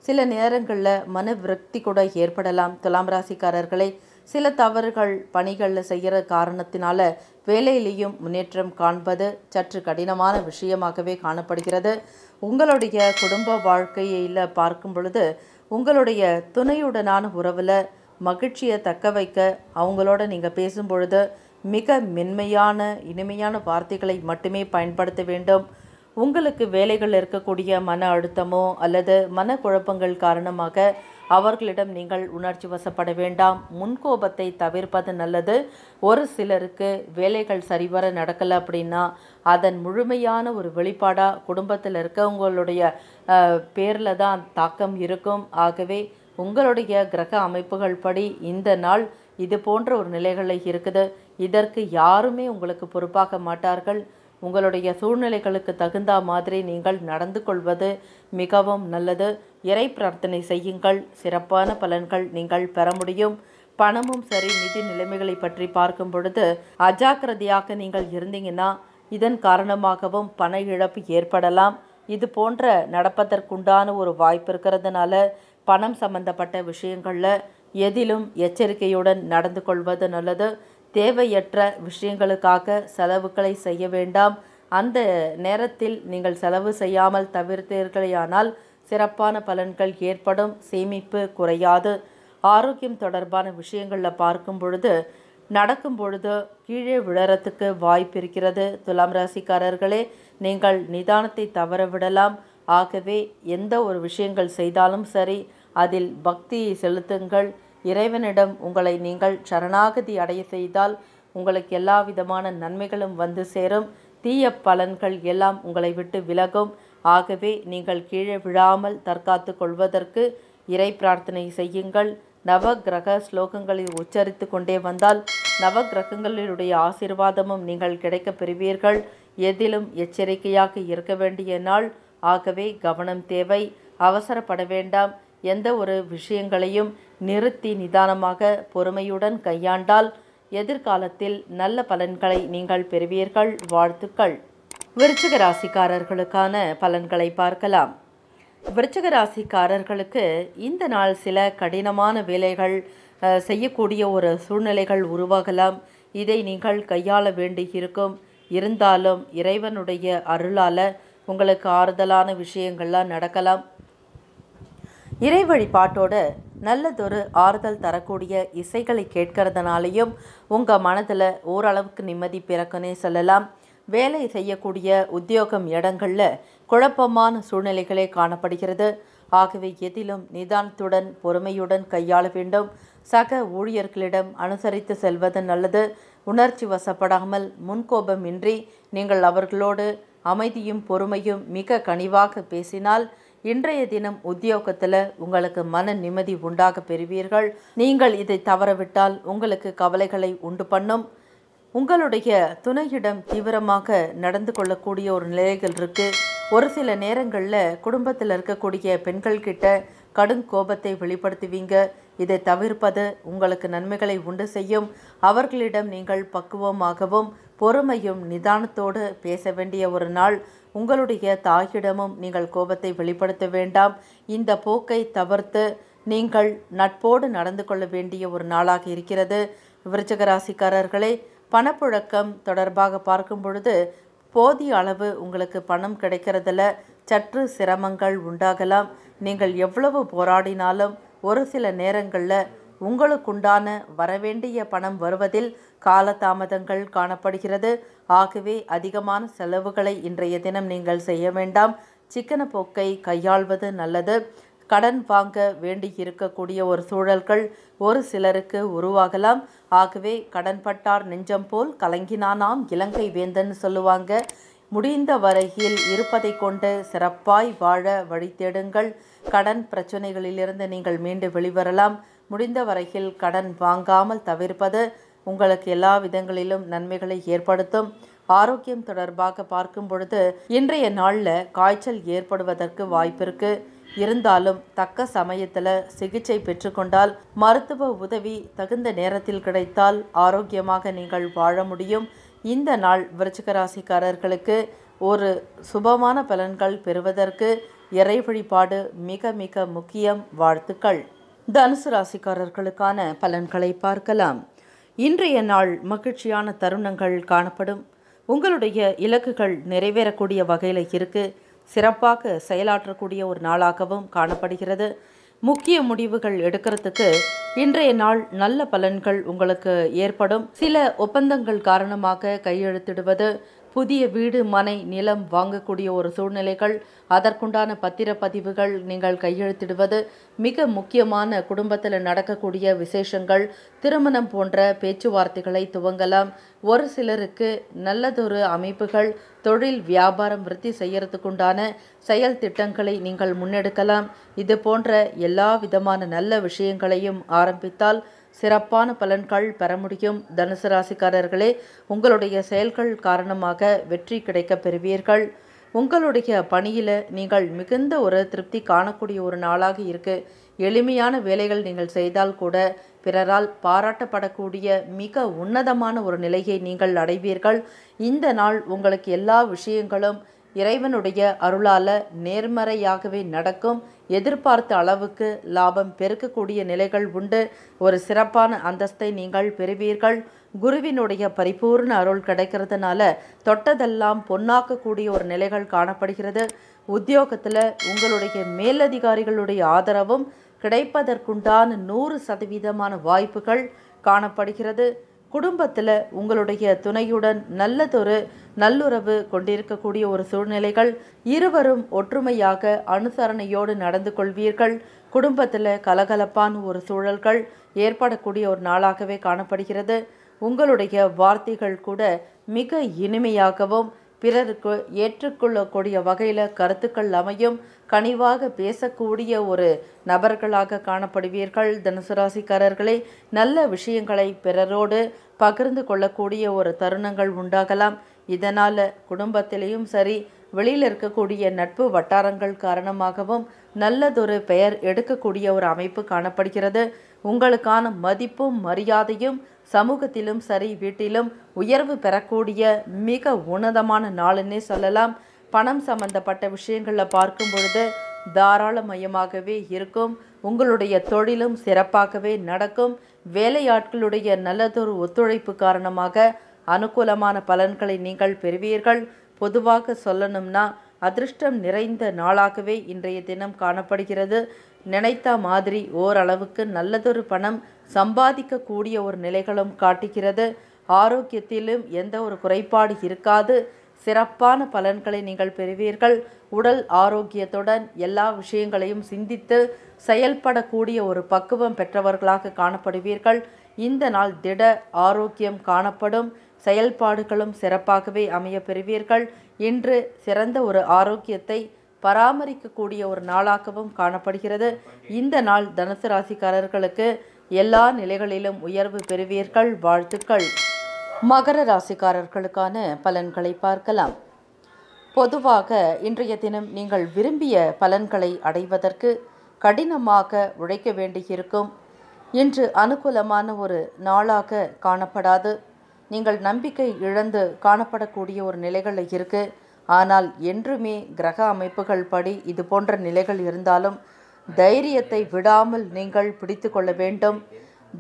சில நேரங்களில் மன விரக்தி கூட ஏற்படலாம் துலாம் ராசிக்காரர்களை சில தவறுகள் பணிகளில் செய்கிற காரணத்தினால வேலையிலையும் முன்னேற்றம் காண்பது சற்று கடினமான விஷயமாகவே காணப்படுகிறது உங்களுடைய குடும்ப வாழ்க்கையில் பார்க்கும் பொழுது உங்களுடைய துணையுடனான உறவில் மகிழ்ச்சியை தக்க வைக்க அவங்களோட நீங்கள் பேசும் பொழுது மிக மென்மையான இனிமையான வார்த்தைகளை மட்டுமே பயன்படுத்த வேண்டும் உங்களுக்கு வேலைகள் இருக்கக்கூடிய மன அழுத்தமோ அல்லது மனக்குழப்பங்கள் காரணமாக அவர்களிடம் நீங்கள் உணர்ச்சி வசப்பட வேண்டாம் முன்கோபத்தை தவிர்ப்பது நல்லது ஒரு சிலருக்கு வேலைகள் சரிவர நடக்கலை அப்படின்னா அதன் முழுமையான ஒரு வெளிப்பாடாக குடும்பத்தில் இருக்கவங்களுடைய பேரில் தான் தாக்கம் இருக்கும் ஆகவே உங்களுடைய கிரக அமைப்புகள் படி இந்த நாள் இது போன்ற ஒரு நிலைகளை இருக்குது இதற்கு யாருமே உங்களுக்கு பொறுப்பாக மாட்டார்கள் உங்களுடைய சூழ்நிலைகளுக்கு தகுந்த மாதிரி நீங்கள் நடந்து கொள்வது மிகவும் நல்லது இறை பிரார்த்தனை செய்யுங்கள் சிறப்பான பலன்கள் நீங்கள் பெற முடியும் பணமும் சரி நிதி நிலைமைகளை பற்றி பார்க்கும் பொழுது அஜாக்கிரதையாக நீங்கள் இருந்தீங்கன்னா இதன் காரணமாகவும் பண இழப்பு ஏற்படலாம் இது போன்ற நடப்பதற்குண்டான ஒரு வாய்ப்பு இருக்கிறதுனால பணம் சம்பந்தப்பட்ட விஷயங்களில் எதிலும் எச்சரிக்கையுடன் நடந்து கொள்வது நல்லது தேவையற்ற விஷயங்களுக்காக செலவுகளை செய்ய வேண்டாம் அந்த நேரத்தில் நீங்கள் செலவு செய்யாமல் தவிர்த்தீர்களேயானால் சிறப்பான பலன்கள் ஏற்படும் சேமிப்பு குறையாது ஆரோக்கியம் தொடர்பான விஷயங்களில் பார்க்கும் பொழுது நடக்கும் பொழுது கீழே விழறத்துக்கு வாய்ப்பு இருக்கிறது துலாம் ராசிக்காரர்களே நீங்கள் நிதானத்தை தவற விடலாம் ஆகவே எந்த ஒரு விஷயங்கள் செய்தாலும் சரி அதில் பக்தியை செலுத்துங்கள் இறைவனிடம் உங்களை நீங்கள் சரணாகதி அடைய செய்தால் உங்களுக்கு எல்லா விதமான நன்மைகளும் வந்து சேரும் தீய பலன்கள் எல்லாம் உங்களை விட்டு விலகும் ஆகவே நீங்கள் கீழே விழாமல் தற்காத்து கொள்வதற்கு இறை பிரார்த்தனை செய்யுங்கள் நவ கிரக ஸ்லோகங்களை உச்சரித்து கொண்டே வந்தால் நவ கிரகங்களினுடைய ஆசீர்வாதமும் நீங்கள் கிடைக்க பெறுவீர்கள் எதிலும் எச்சரிக்கையாக இருக்க வேண்டிய நாள் ஆகவே கவனம் தேவை அவசரப்பட வேண்டாம் எந்த ஒரு விஷயங்களையும் நிறுத்தி நிதானமாக பொறுமையுடன் கையாண்டால் எதிர்காலத்தில் நல்ல பலன்களை நீங்கள் பெறுவீர்கள் வாழ்த்துக்கள் விருச்சிக ராசிக்காரர்களுக்கான பலன்களை பார்க்கலாம் விருச்சிக ராசிக்காரர்களுக்கு இந்த நாள் சில கடினமான வேலைகள் செய்யக்கூடிய ஒரு சூழ்நிலைகள் உருவாகலாம் இதை நீங்கள் கையாள வேண்டியிருக்கும் இருந்தாலும் இறைவனுடைய அருளால் உங்களுக்கு ஆறுதலான விஷயங்கள்லாம் நடக்கலாம் இறை வழிபாட்டோடு நல்லதொரு ஆறுதல் தரக்கூடிய இசைகளை கேட்கறதுனாலையும் உங்கள் மனதில் ஓரளவுக்கு நிம்மதி பிறக்குன்னே சொல்லலாம் வேலை செய்யக்கூடிய உத்தியோகம் இடங்களில் குழப்பமான சூழ்நிலைகளே காணப்படுகிறது ஆகவே எதிலும் நிதானத்துடன் பொறுமையுடன் கையாள வேண்டும் சக ஊழியர்களிடம் அனுசரித்து செல்வது நல்லது உணர்ச்சி வசப்படாமல் முன்கோபமின்றி நீங்கள் அவர்களோடு அமைதியும் பொறுமையும் மிக கனிவாக பேசினால் இன்றைய தினம் உத்தியோகத்தில் உங்களுக்கு மன நிம்மதி உண்டாக பெறுவீர்கள் நீங்கள் இதை தவறவிட்டால் உங்களுக்கு கவலைகளை உண்டு பண்ணும் உங்களுடைய துணையிடம் தீவிரமாக நடந்து கொள்ளக்கூடிய ஒரு நிலைகள் இருக்குது ஒரு சில நேரங்களில் குடும்பத்தில் இருக்கக்கூடிய பெண்கள்கிட்ட கடும் கோபத்தை வெளிப்படுத்துவீங்க இதை தவிர்ப்பது உங்களுக்கு நன்மைகளை உண்டு செய்யும் அவர்களிடம் நீங்கள் பக்குவமாகவும் பொறுமையும் நிதானத்தோடு பேச வேண்டிய ஒரு நாள் உங்களுடைய தாயிடமும் நீங்கள் கோபத்தை வெளிப்படுத்த வேண்டாம் இந்த போக்கை தவிர்த்து நீங்கள் நட்போடு நடந்து கொள்ள வேண்டிய ஒரு நாளாக இருக்கிறது விருச்சகராசிக்காரர்களே பணப்புழக்கம் தொடர்பாக பார்க்கும் பொழுது போதிய அளவு உங்களுக்கு பணம் கிடைக்கிறதுல சற்று சிரமங்கள் உண்டாகலாம் நீங்கள் எவ்வளவு போராடினாலும் ஒரு சில நேரங்களில் உங்களுக்குண்டான வரவேண்டிய பணம் வருவதில் காலதாமதங்கள் காணப்படுகிறது ஆகவே அதிகமான செலவுகளை இன்றைய தினம் நீங்கள் செய்ய வேண்டாம் சிக்கன போக்கை கையாள்வது நல்லது கடன் வாங்க வேண்டியிருக்கக்கூடிய ஒரு சூழல்கள் ஒரு சிலருக்கு உருவாகலாம் ஆகவே கடன்பட்டார் நெஞ்சம் போல் கலங்கினானாம் இலங்கை வேந்தன் சொல்லுவாங்க முடிந்த வரையில் இருப்பதை கொண்டு சிறப்பாய் வாழ வழி தேடுங்கள் கடன் பிரச்சனைகளிலிருந்து நீங்கள் மீண்டு வெளிவரலாம் முடிந்த வரையில் கடன் வாங்காமல் தவிர்ப்பது உங்களுக்கு எல்லா விதங்களிலும் நன்மைகளை ஏற்படுத்தும் ஆரோக்கியம் தொடர்பாக பார்க்கும் பொழுது இன்றைய நாளில் காய்ச்சல் ஏற்படுவதற்கு வாய்ப்பிருக்கு இருந்தாலும் தக்க சமயத்தில் சிகிச்சை பெற்றுக்கொண்டால் மருத்துவ உதவி தகுந்த நேரத்தில் கிடைத்தால் ஆரோக்கியமாக நீங்கள் வாழ முடியும் இந்த நாள் விருச்சிக ராசிக்காரர்களுக்கு ஒரு சுபமான பலன்கள் பெறுவதற்கு இறை வழிபாடு மிக மிக முக்கியம் வாழ்த்துக்கள் தனுசு ராசிக்காரர்களுக்கான பலன்களை பார்க்கலாம் இன்றைய நாள் மகிழ்ச்சியான தருணங்கள் காணப்படும் உங்களுடைய இலக்குகள் நிறைவேறக்கூடிய வகையில் இருக்கு சிறப்பாக செயலாற்றக்கூடிய ஒரு நாளாகவும் காணப்படுகிறது முக்கிய முடிவுகள் எடுக்கிறதுக்கு இன்றைய நாள் நல்ல பலன்கள் உங்களுக்கு ஏற்படும் சில ஒப்பந்தங்கள் காரணமாக கையெழுத்திடுவது புதிய வீடு மனை நிலம் வாங்கக்கூடிய ஒரு சூழ்நிலைகள் அதற்குண்டான பத்திரப்பதிவுகள் நீங்கள் கையெழுத்திடுவது மிக முக்கியமான குடும்பத்தில் நடக்கக்கூடிய விசேஷங்கள் திருமணம் போன்ற பேச்சுவார்த்தைகளை துவங்கலாம் ஒரு சிலருக்கு நல்லதொரு அமைப்புகள் தொழில் வியாபாரம் விருத்தி செய்யறதுக்குண்டான செயல் திட்டங்களை நீங்கள் முன்னெடுக்கலாம் இது போன்ற எல்லா விதமான நல்ல விஷயங்களையும் ஆரம்பித்தால் சிறப்பான பலன்கள் பெற முடியும் தனுசு ராசிக்காரர்களே உங்களுடைய செயல்கள் காரணமாக வெற்றி கிடைக்க பெறுவீர்கள் உங்களுடைய பணியில் நீங்கள் மிகுந்த ஒரு திருப்தி காணக்கூடிய ஒரு நாளாக இருக்கு எளிமையான வேலைகள் நீங்கள் செய்தால் கூட பிறரால் பாராட்டப்படக்கூடிய மிக உன்னதமான ஒரு நிலையை நீங்கள் அடைவீர்கள் இந்த நாள் உங்களுக்கு எல்லா விஷயங்களும் இறைவனுடைய அருளால் நேர்மறையாகவே நடக்கும் எதிர்பார்த்த அளவுக்கு லாபம் பெருக்கக்கூடிய நிலைகள் உண்டு ஒரு சிறப்பான அந்தஸ்தை நீங்கள் பெறுவீர்கள் குருவினுடைய பரிபூர்ண அருள் கிடைக்கிறதுனால தொட்டதெல்லாம் பொன்னாக்கக்கூடிய ஒரு நிலைகள் காணப்படுகிறது உத்தியோகத்தில் உங்களுடைய மேலதிகாரிகளுடைய ஆதரவும் கிடைப்பதற்குண்டான நூறு சதவீதமான வாய்ப்புகள் காணப்படுகிறது குடும்பத்தில் உங்களுடைய துணையுடன் நல்லதொரு நல்லுறவு கொண்டிருக்கக்கூடிய ஒரு சூழ்நிலைகள் இருவரும் ஒற்றுமையாக அனுசரணையோடு நடந்து கொள்வீர்கள் குடும்பத்தில் கலகலப்பான ஒரு சூழல்கள் ஏற்படக்கூடிய ஒரு நாளாகவே காணப்படுகிறது உங்களுடைய வார்த்தைகள் கூட மிக இனிமையாகவும் பிறருக்கு ஏற்றுக்கொள்ளக்கூடிய வகையில் கருத்துக்கள் அமையும் கனிவாக பேசக்கூடிய ஒரு நபர்களாக காணப்படுவீர்கள் தனுசு ராசிக்காரர்களே நல்ல விஷயங்களை பிறரோடு பகிர்ந்து கொள்ளக்கூடிய ஒரு தருணங்கள் உண்டாகலாம் இதனால் குடும்பத்திலையும் சரி வெளியில் இருக்கக்கூடிய நட்பு வட்டாரங்கள் காரணமாகவும் நல்லதொரு பெயர் எடுக்கக்கூடிய ஒரு அமைப்பு காணப்படுகிறது உங்களுக்கான மதிப்பும் மரியாதையும் சமூகத்திலும் சரி வீட்டிலும் உயர்வு பெறக்கூடிய மிக உன்னதமான நாளுன்னே சொல்லலாம் பணம் சம்பந்தப்பட்ட விஷயங்களில் பார்க்கும் பொழுது தாராளமயமாகவே இருக்கும் உங்களுடைய தொழிலும் சிறப்பாகவே நடக்கும் வேலையாட்களுடைய நல்லதொரு ஒத்துழைப்பு காரணமாக அனுகூலமான பலன்களை நீங்கள் பெறுவீர்கள் பொதுவாக சொல்லணும்னா அதிர்ஷ்டம் நிறைந்த நாளாகவே இன்றைய தினம் காணப்படுகிறது நினைத்த மாதிரி ஓரளவுக்கு நல்லதொரு பணம் சம்பாதிக்கக்கூடிய ஒரு நிலைகளும் காட்டுகிறது ஆரோக்கியத்திலும் எந்த ஒரு குறைபாடு இருக்காது சிறப்பான பலன்களை நீங்கள் பெறுவீர்கள் உடல் ஆரோக்கியத்துடன் எல்லா விஷயங்களையும் சிந்தித்து செயல்படக்கூடிய ஒரு பக்குவம் பெற்றவர்களாக காணப்படுவீர்கள் இந்த நாள் திட ஆரோக்கியம் காணப்படும் செயல்பாடுகளும் சிறப்பாகவே அமைய பெறுவீர்கள் இன்று சிறந்த ஒரு ஆரோக்கியத்தை பராமரிக்கக்கூடிய ஒரு நாளாகவும் காணப்படுகிறது இந்த நாள் தனுசு ராசிக்காரர்களுக்கு எல்லா நிலைகளிலும் உயர்வு பெறுவீர்கள் வாழ்த்துக்கள் மகர ராசிக்காரர்களுக்கான பலன்களை பார்க்கலாம் பொதுவாக இன்றைய தினம் நீங்கள் விரும்பிய பலன்களை அடைவதற்கு கடினமாக உழைக்க வேண்டியிருக்கும் இன்று அனுகூலமான ஒரு நாளாக காணப்படாது நீங்கள் நம்பிக்கை இழந்து காணப்படக்கூடிய ஒரு நிலைகள் இருக்கு ஆனால் என்றுமே கிரக அமைப்புகள் படி இது போன்ற நிலைகள் இருந்தாலும் தைரியத்தை விடாமல் நீங்கள் பிடித்து கொள்ள வேண்டும்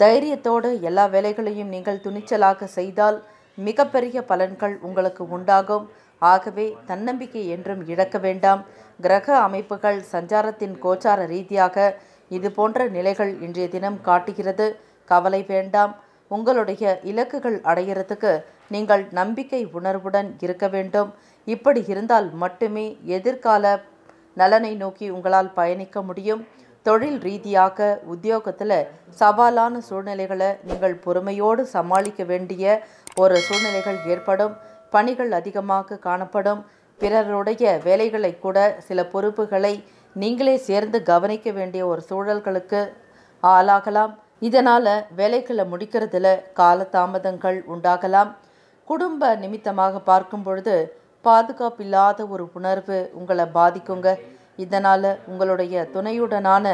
தைரியத்தோடு எல்லா வேலைகளையும் நீங்கள் துணிச்சலாக செய்தால் மிகப்பெரிய பலன்கள் உங்களுக்கு உண்டாகும் ஆகவே தன்னம்பிக்கை என்றும் இழக்க வேண்டாம் கிரக அமைப்புகள் சஞ்சாரத்தின் கோச்சார ரீதியாக இது போன்ற நிலைகள் இன்றைய தினம் காட்டுகிறது கவலை வேண்டாம் உங்களுடைய இலக்குகள் அடையிறதுக்கு நீங்கள் நம்பிக்கை உணர்வுடன் இருக்க வேண்டும் இப்படி இருந்தால் மட்டுமே எதிர்கால நலனை நோக்கி உங்களால் பயணிக்க முடியும் தொழில் ரீதியாக உத்தியோகத்தில் சவாலான சூழ்நிலைகளை நீங்கள் பொறுமையோடு சமாளிக்க வேண்டிய ஒரு சூழ்நிலைகள் ஏற்படும் பணிகள் அதிகமாக காணப்படும் பிறருடைய வேலைகளை கூட சில பொறுப்புகளை நீங்களே சேர்ந்து கவனிக்க வேண்டிய ஒரு சூழல்களுக்கு ஆளாகலாம் இதனால் வேலைகளை முடிக்கிறதுல காலதாமதங்கள் உண்டாகலாம் குடும்ப நிமித்தமாக பார்க்கும் பொழுது பாதுகாப்பில்லாத ஒரு உணர்வு உங்களை பாதிக்குங்க இதனால் உங்களுடைய துணையுடனான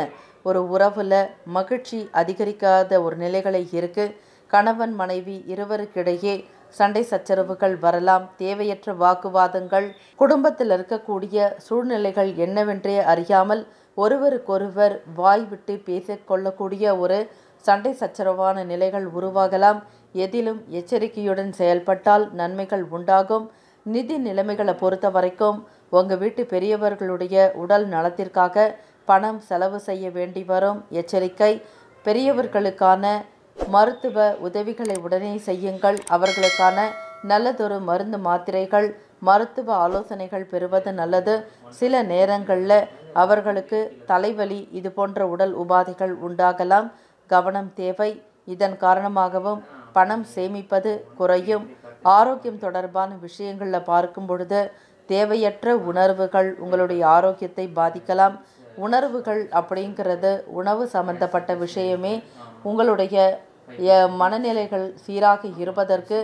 ஒரு உறவில் மகிழ்ச்சி அதிகரிக்காத ஒரு நிலைகளை இருக்கு கணவன் மனைவி இருவருக்கிடையே சண்டை சச்சரவுகள் வரலாம் தேவையற்ற வாக்குவாதங்கள் குடும்பத்தில் இருக்கக்கூடிய சூழ்நிலைகள் என்னவென்றே அறியாமல் ஒருவருக்கொருவர் வாய் விட்டு பேசிக்கொள்ளக்கூடிய ஒரு சண்டை சச்சரவான நிலைகள் உருவாகலாம் எதிலும் எச்சரிக்கையுடன் செயல்பட்டால் நன்மைகள் உண்டாகும் நிதி நிலைமைகளை பொறுத்த வரைக்கும் உங்கள் வீட்டு பெரியவர்களுடைய உடல் நலத்திற்காக பணம் செலவு செய்ய வேண்டி வரும் எச்சரிக்கை பெரியவர்களுக்கான மருத்துவ உதவிகளை உடனே செய்யுங்கள் அவர்களுக்கான நல்லதொரு மருந்து மாத்திரைகள் மருத்துவ ஆலோசனைகள் பெறுவது நல்லது சில நேரங்களில் அவர்களுக்கு தலைவலி இது போன்ற உடல் உபாதைகள் உண்டாகலாம் கவனம் தேவை இதன் காரணமாகவும் பணம் சேமிப்பது குறையும் ஆரோக்கியம் தொடர்பான விஷயங்களில் பார்க்கும் பொழுது தேவையற்ற உணர்வுகள் உங்களுடைய ஆரோக்கியத்தை பாதிக்கலாம் உணர்வுகள் அப்படிங்கிறது உணவு சம்பந்தப்பட்ட விஷயமே உங்களுடைய மனநிலைகள் சீராக இருப்பதற்கு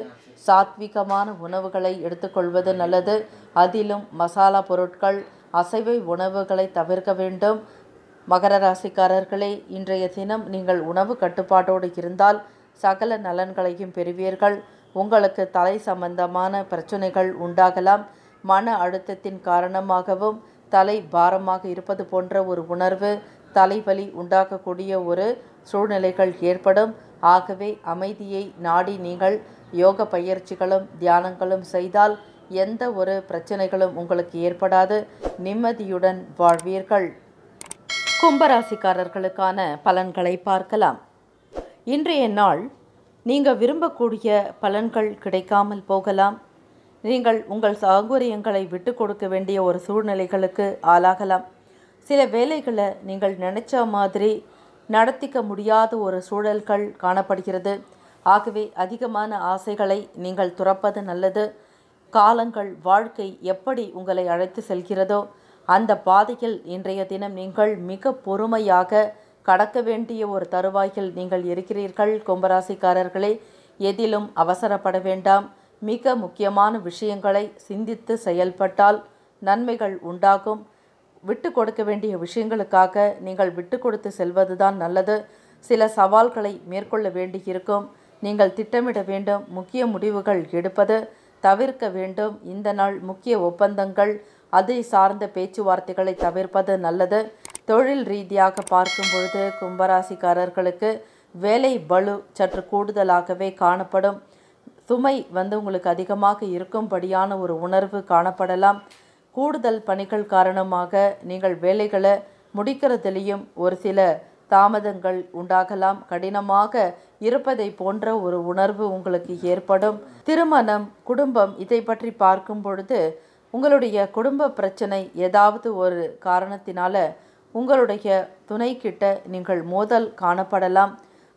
சாத்விகமான உணவுகளை எடுத்துக்கொள்வது நல்லது அதிலும் மசாலா பொருட்கள் அசைவை உணவுகளை தவிர்க்க வேண்டும் மகர ராசிக்காரர்களே இன்றைய தினம் நீங்கள் உணவு கட்டுப்பாட்டோடு இருந்தால் சகல நலன்களையும் பெறுவீர்கள் உங்களுக்கு தலை சம்பந்தமான பிரச்சனைகள் உண்டாகலாம் மன அழுத்தத்தின் காரணமாகவும் தலை பாரமாக இருப்பது போன்ற ஒரு உணர்வு தலைவலி உண்டாக்கக்கூடிய ஒரு சூழ்நிலைகள் ஏற்படும் ஆகவே அமைதியை நாடி நீங்கள் யோக பயிற்சிகளும் தியானங்களும் செய்தால் எந்த ஒரு பிரச்சனைகளும் உங்களுக்கு ஏற்படாது நிம்மதியுடன் வாழ்வீர்கள் கும்பராசிக்காரர்களுக்கான பலன்களை பார்க்கலாம் இன்றைய நாள் நீங்கள் விரும்பக்கூடிய பலன்கள் கிடைக்காமல் போகலாம் நீங்கள் உங்கள் சௌகரியங்களை விட்டு கொடுக்க வேண்டிய ஒரு சூழ்நிலைகளுக்கு ஆளாகலாம் சில வேலைகளை நீங்கள் நினைச்ச மாதிரி நடத்திக்க முடியாத ஒரு சூழல்கள் காணப்படுகிறது ஆகவே அதிகமான ஆசைகளை நீங்கள் துறப்பது நல்லது காலங்கள் வாழ்க்கை எப்படி உங்களை அழைத்து செல்கிறதோ அந்த பாதையில் இன்றைய தினம் நீங்கள் மிக பொறுமையாக கடக்க வேண்டிய ஒரு தருவாயில் நீங்கள் இருக்கிறீர்கள் கும்பராசிக்காரர்களே எதிலும் அவசரப்பட வேண்டாம் மிக முக்கியமான விஷயங்களை சிந்தித்து செயல்பட்டால் நன்மைகள் உண்டாகும் விட்டு கொடுக்க வேண்டிய விஷயங்களுக்காக நீங்கள் விட்டு கொடுத்து செல்வதுதான் நல்லது சில சவால்களை மேற்கொள்ள வேண்டியிருக்கும் நீங்கள் திட்டமிட வேண்டும் முக்கிய முடிவுகள் எடுப்பது தவிர்க்க வேண்டும் இந்த நாள் முக்கிய ஒப்பந்தங்கள் அதை சார்ந்த பேச்சுவார்த்தைகளை தவிர்ப்பது நல்லது தொழில் ரீதியாக பார்க்கும் பொழுது கும்பராசிக்காரர்களுக்கு வேலை பலு சற்று கூடுதலாகவே காணப்படும் சுமை வந்து உங்களுக்கு அதிகமாக இருக்கும்படியான ஒரு உணர்வு காணப்படலாம் கூடுதல் பணிகள் காரணமாக நீங்கள் வேலைகளை முடிக்கிறதுலேயும் ஒரு சில தாமதங்கள் உண்டாகலாம் கடினமாக இருப்பதை போன்ற ஒரு உணர்வு உங்களுக்கு ஏற்படும் திருமணம் குடும்பம் இதை பற்றி பார்க்கும் பொழுது உங்களுடைய குடும்ப பிரச்சனை ஏதாவது ஒரு காரணத்தினால உங்களுடைய துணை கிட்ட நீங்கள் மோதல் காணப்படலாம்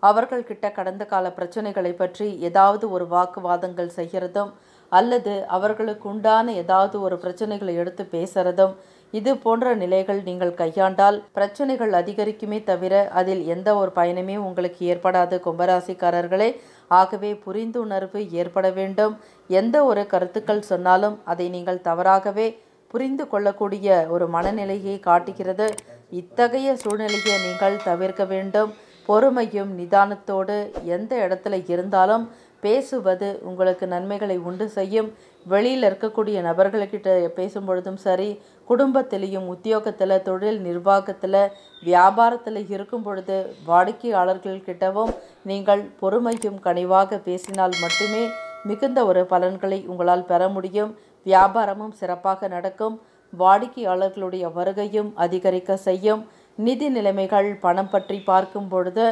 அவர்கள் கிட்ட கடந்த கால பிரச்சனைகளை பற்றி ஏதாவது ஒரு வாக்குவாதங்கள் செய்கிறதும் அல்லது அவர்களுக்கு உண்டான ஏதாவது ஒரு பிரச்சனைகளை எடுத்து பேசுறதும் இது போன்ற நிலைகள் நீங்கள் கையாண்டால் பிரச்சனைகள் அதிகரிக்குமே தவிர அதில் எந்த ஒரு பயனுமே உங்களுக்கு ஏற்படாது கும்பராசிக்காரர்களே ஆகவே புரிந்துணர்வு ஏற்பட வேண்டும் எந்த ஒரு கருத்துக்கள் சொன்னாலும் அதை நீங்கள் தவறாகவே புரிந்து கொள்ளக்கூடிய ஒரு மனநிலையை காட்டுகிறது இத்தகைய சூழ்நிலையை நீங்கள் தவிர்க்க வேண்டும் பொறுமையும் நிதானத்தோடு எந்த இடத்துல இருந்தாலும் பேசுவது உங்களுக்கு நன்மைகளை உண்டு செய்யும் வெளியில் இருக்கக்கூடிய நபர்களுக்கிட்ட பேசும் பொழுதும் சரி குடும்பத்திலையும் உத்தியோகத்தில் தொழில் நிர்வாகத்தில் வியாபாரத்தில் இருக்கும் பொழுது வாடிக்கையாளர்கள்கிட்டவும் நீங்கள் பொறுமையும் கனிவாக பேசினால் மட்டுமே மிகுந்த ஒரு பலன்களை உங்களால் பெற முடியும் வியாபாரமும் சிறப்பாக நடக்கும் வாடிக்கையாளர்களுடைய வருகையும் அதிகரிக்க செய்யும் நிதி நிலைமைகள் பணம் பற்றி பார்க்கும் பொழுது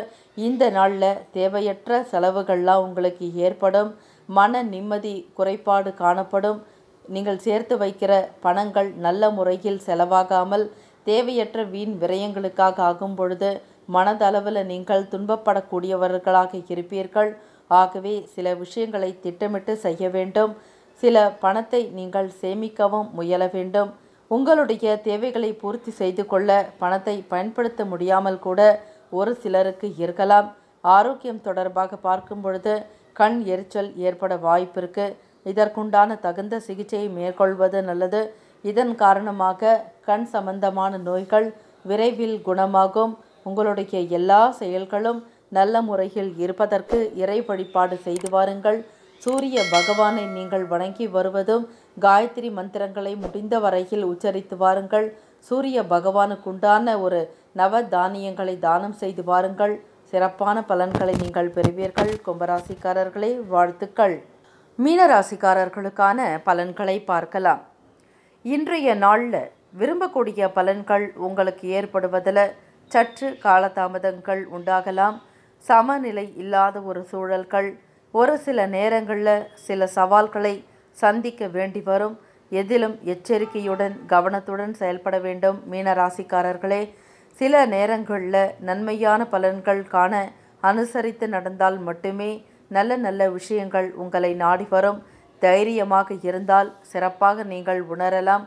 இந்த நாளில் தேவையற்ற செலவுகள்லாம் உங்களுக்கு ஏற்படும் மன நிம்மதி குறைபாடு காணப்படும் நீங்கள் சேர்த்து வைக்கிற பணங்கள் நல்ல முறையில் செலவாகாமல் தேவையற்ற வீண் விரயங்களுக்காக ஆகும் பொழுது மனதளவில் நீங்கள் துன்பப்படக்கூடியவர்களாக இருப்பீர்கள் ஆகவே சில விஷயங்களை திட்டமிட்டு செய்ய வேண்டும் சில பணத்தை நீங்கள் சேமிக்கவும் முயல வேண்டும் உங்களுடைய தேவைகளை பூர்த்தி செய்து கொள்ள பணத்தை பயன்படுத்த முடியாமல் கூட ஒரு சிலருக்கு இருக்கலாம் ஆரோக்கியம் தொடர்பாக பார்க்கும் பொழுது கண் எரிச்சல் ஏற்பட வாய்ப்பிருக்கு இதற்குண்டான தகுந்த சிகிச்சையை மேற்கொள்வது நல்லது இதன் காரணமாக கண் சம்பந்தமான நோய்கள் விரைவில் குணமாகும் உங்களுடைய எல்லா செயல்களும் நல்ல முறையில் இருப்பதற்கு இறை வழிபாடு செய்து வாருங்கள் சூரிய பகவானை நீங்கள் வணங்கி வருவதும் காயத்ரி மந்திரங்களை முடிந்த வரையில் உச்சரித்து வாருங்கள் சூரிய பகவானுக்குண்டான ஒரு நவ தானியங்களை தானம் செய்து வாருங்கள் சிறப்பான பலன்களை நீங்கள் பெறுவீர்கள் கும்பராசிக்காரர்களே வாழ்த்துக்கள் மீனராசிக்காரர்களுக்கான பலன்களை பார்க்கலாம் இன்றைய நாளில் விரும்பக்கூடிய பலன்கள் உங்களுக்கு ஏற்படுவதில் சற்று காலதாமதங்கள் உண்டாகலாம் சமநிலை இல்லாத ஒரு சூழல்கள் ஒரு சில நேரங்களில் சில சவால்களை சந்திக்க வேண்டி வரும் எதிலும் எச்சரிக்கையுடன் கவனத்துடன் செயல்பட வேண்டும் மீனராசிக்காரர்களே சில நேரங்களில் நன்மையான பலன்கள் காண அனுசரித்து நடந்தால் மட்டுமே நல்ல நல்ல விஷயங்கள் உங்களை நாடி வரும் தைரியமாக இருந்தால் சிறப்பாக நீங்கள் உணரலாம்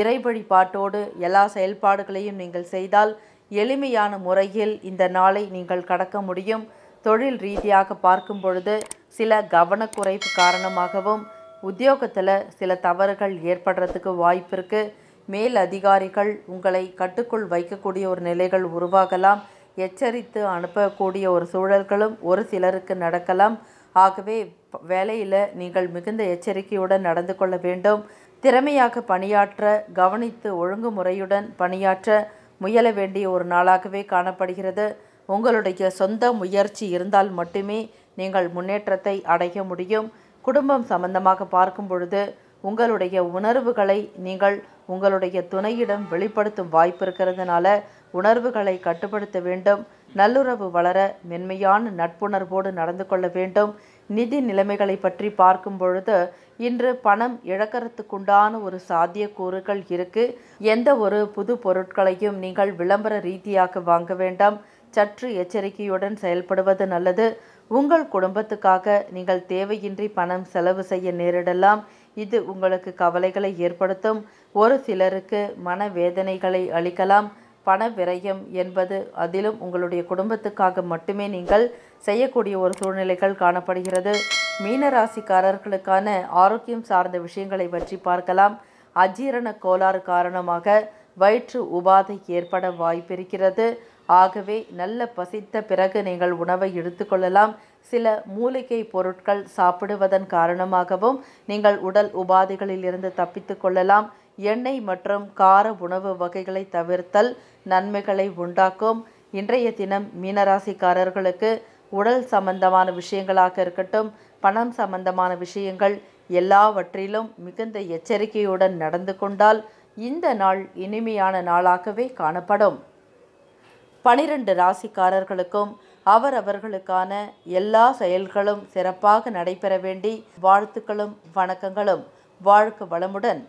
இறை வழிபாட்டோடு எல்லா செயல்பாடுகளையும் நீங்கள் செய்தால் எளிமையான முறையில் இந்த நாளை நீங்கள் கடக்க முடியும் தொழில் ரீதியாக பார்க்கும் பொழுது சில கவனக்குறைவு காரணமாகவும் உத்தியோகத்தில் சில தவறுகள் ஏற்படுறதுக்கு வாய்ப்பு இருக்குது மேல் அதிகாரிகள் உங்களை கட்டுக்குள் வைக்கக்கூடிய ஒரு நிலைகள் உருவாகலாம் எச்சரித்து அனுப்பக்கூடிய ஒரு சூழல்களும் ஒரு சிலருக்கு நடக்கலாம் ஆகவே வேலையில் நீங்கள் மிகுந்த எச்சரிக்கையுடன் நடந்து கொள்ள வேண்டும் திறமையாக பணியாற்ற கவனித்து ஒழுங்குமுறையுடன் பணியாற்ற முயல வேண்டிய ஒரு நாளாகவே காணப்படுகிறது உங்களுடைய சொந்த முயற்சி இருந்தால் மட்டுமே நீங்கள் முன்னேற்றத்தை அடைய முடியும் குடும்பம் சம்பந்தமாக பார்க்கும் பொழுது உங்களுடைய உணர்வுகளை நீங்கள் உங்களுடைய துணையிடம் வெளிப்படுத்தும் வாய்ப்பு இருக்கிறதுனால உணர்வுகளை கட்டுப்படுத்த வேண்டும் நல்லுறவு வளர மென்மையான நட்புணர்வோடு நடந்து கொள்ள வேண்டும் நிதி நிலைமைகளை பற்றி பார்க்கும் பொழுது இன்று பணம் இழக்கிறதுக்குண்டான ஒரு சாத்தியக்கூறுகள் இருக்கு எந்த ஒரு புது பொருட்களையும் நீங்கள் விளம்பர ரீதியாக வாங்க வேண்டாம் சற்று எச்சரிக்கையுடன் செயல்படுவது நல்லது உங்கள் குடும்பத்துக்காக நீங்கள் தேவையின்றி பணம் செலவு செய்ய நேரிடலாம் இது உங்களுக்கு கவலைகளை ஏற்படுத்தும் ஒரு சிலருக்கு மனவேதனைகளை அளிக்கலாம் பண விரயம் என்பது அதிலும் உங்களுடைய குடும்பத்துக்காக மட்டுமே நீங்கள் செய்யக்கூடிய ஒரு சூழ்நிலைகள் காணப்படுகிறது மீனராசிக்காரர்களுக்கான ஆரோக்கியம் சார்ந்த விஷயங்களை பற்றி பார்க்கலாம் அஜீரண கோளாறு காரணமாக வயிற்று உபாதை ஏற்பட வாய்ப்பிருக்கிறது ஆகவே நல்ல பசித்த பிறகு நீங்கள் உணவை எடுத்துக்கொள்ளலாம் சில மூலிகை பொருட்கள் சாப்பிடுவதன் காரணமாகவும் நீங்கள் உடல் உபாதைகளிலிருந்து தப்பித்து கொள்ளலாம் எண்ணெய் மற்றும் கார உணவு வகைகளை தவிர்த்தல் நன்மைகளை உண்டாக்கும் இன்றைய தினம் மீனராசிக்காரர்களுக்கு உடல் சம்பந்தமான விஷயங்களாக இருக்கட்டும் பணம் சம்பந்தமான விஷயங்கள் எல்லாவற்றிலும் மிகுந்த எச்சரிக்கையுடன் நடந்து கொண்டால் இந்த நாள் இனிமையான நாளாகவே காணப்படும் பனிரெண்டு ராசிக்காரர்களுக்கும் அவரவர்களுக்கான எல்லா செயல்களும் சிறப்பாக நடைபெற வேண்டி வாழ்த்துக்களும் வணக்கங்களும் வாழ்க வளமுடன்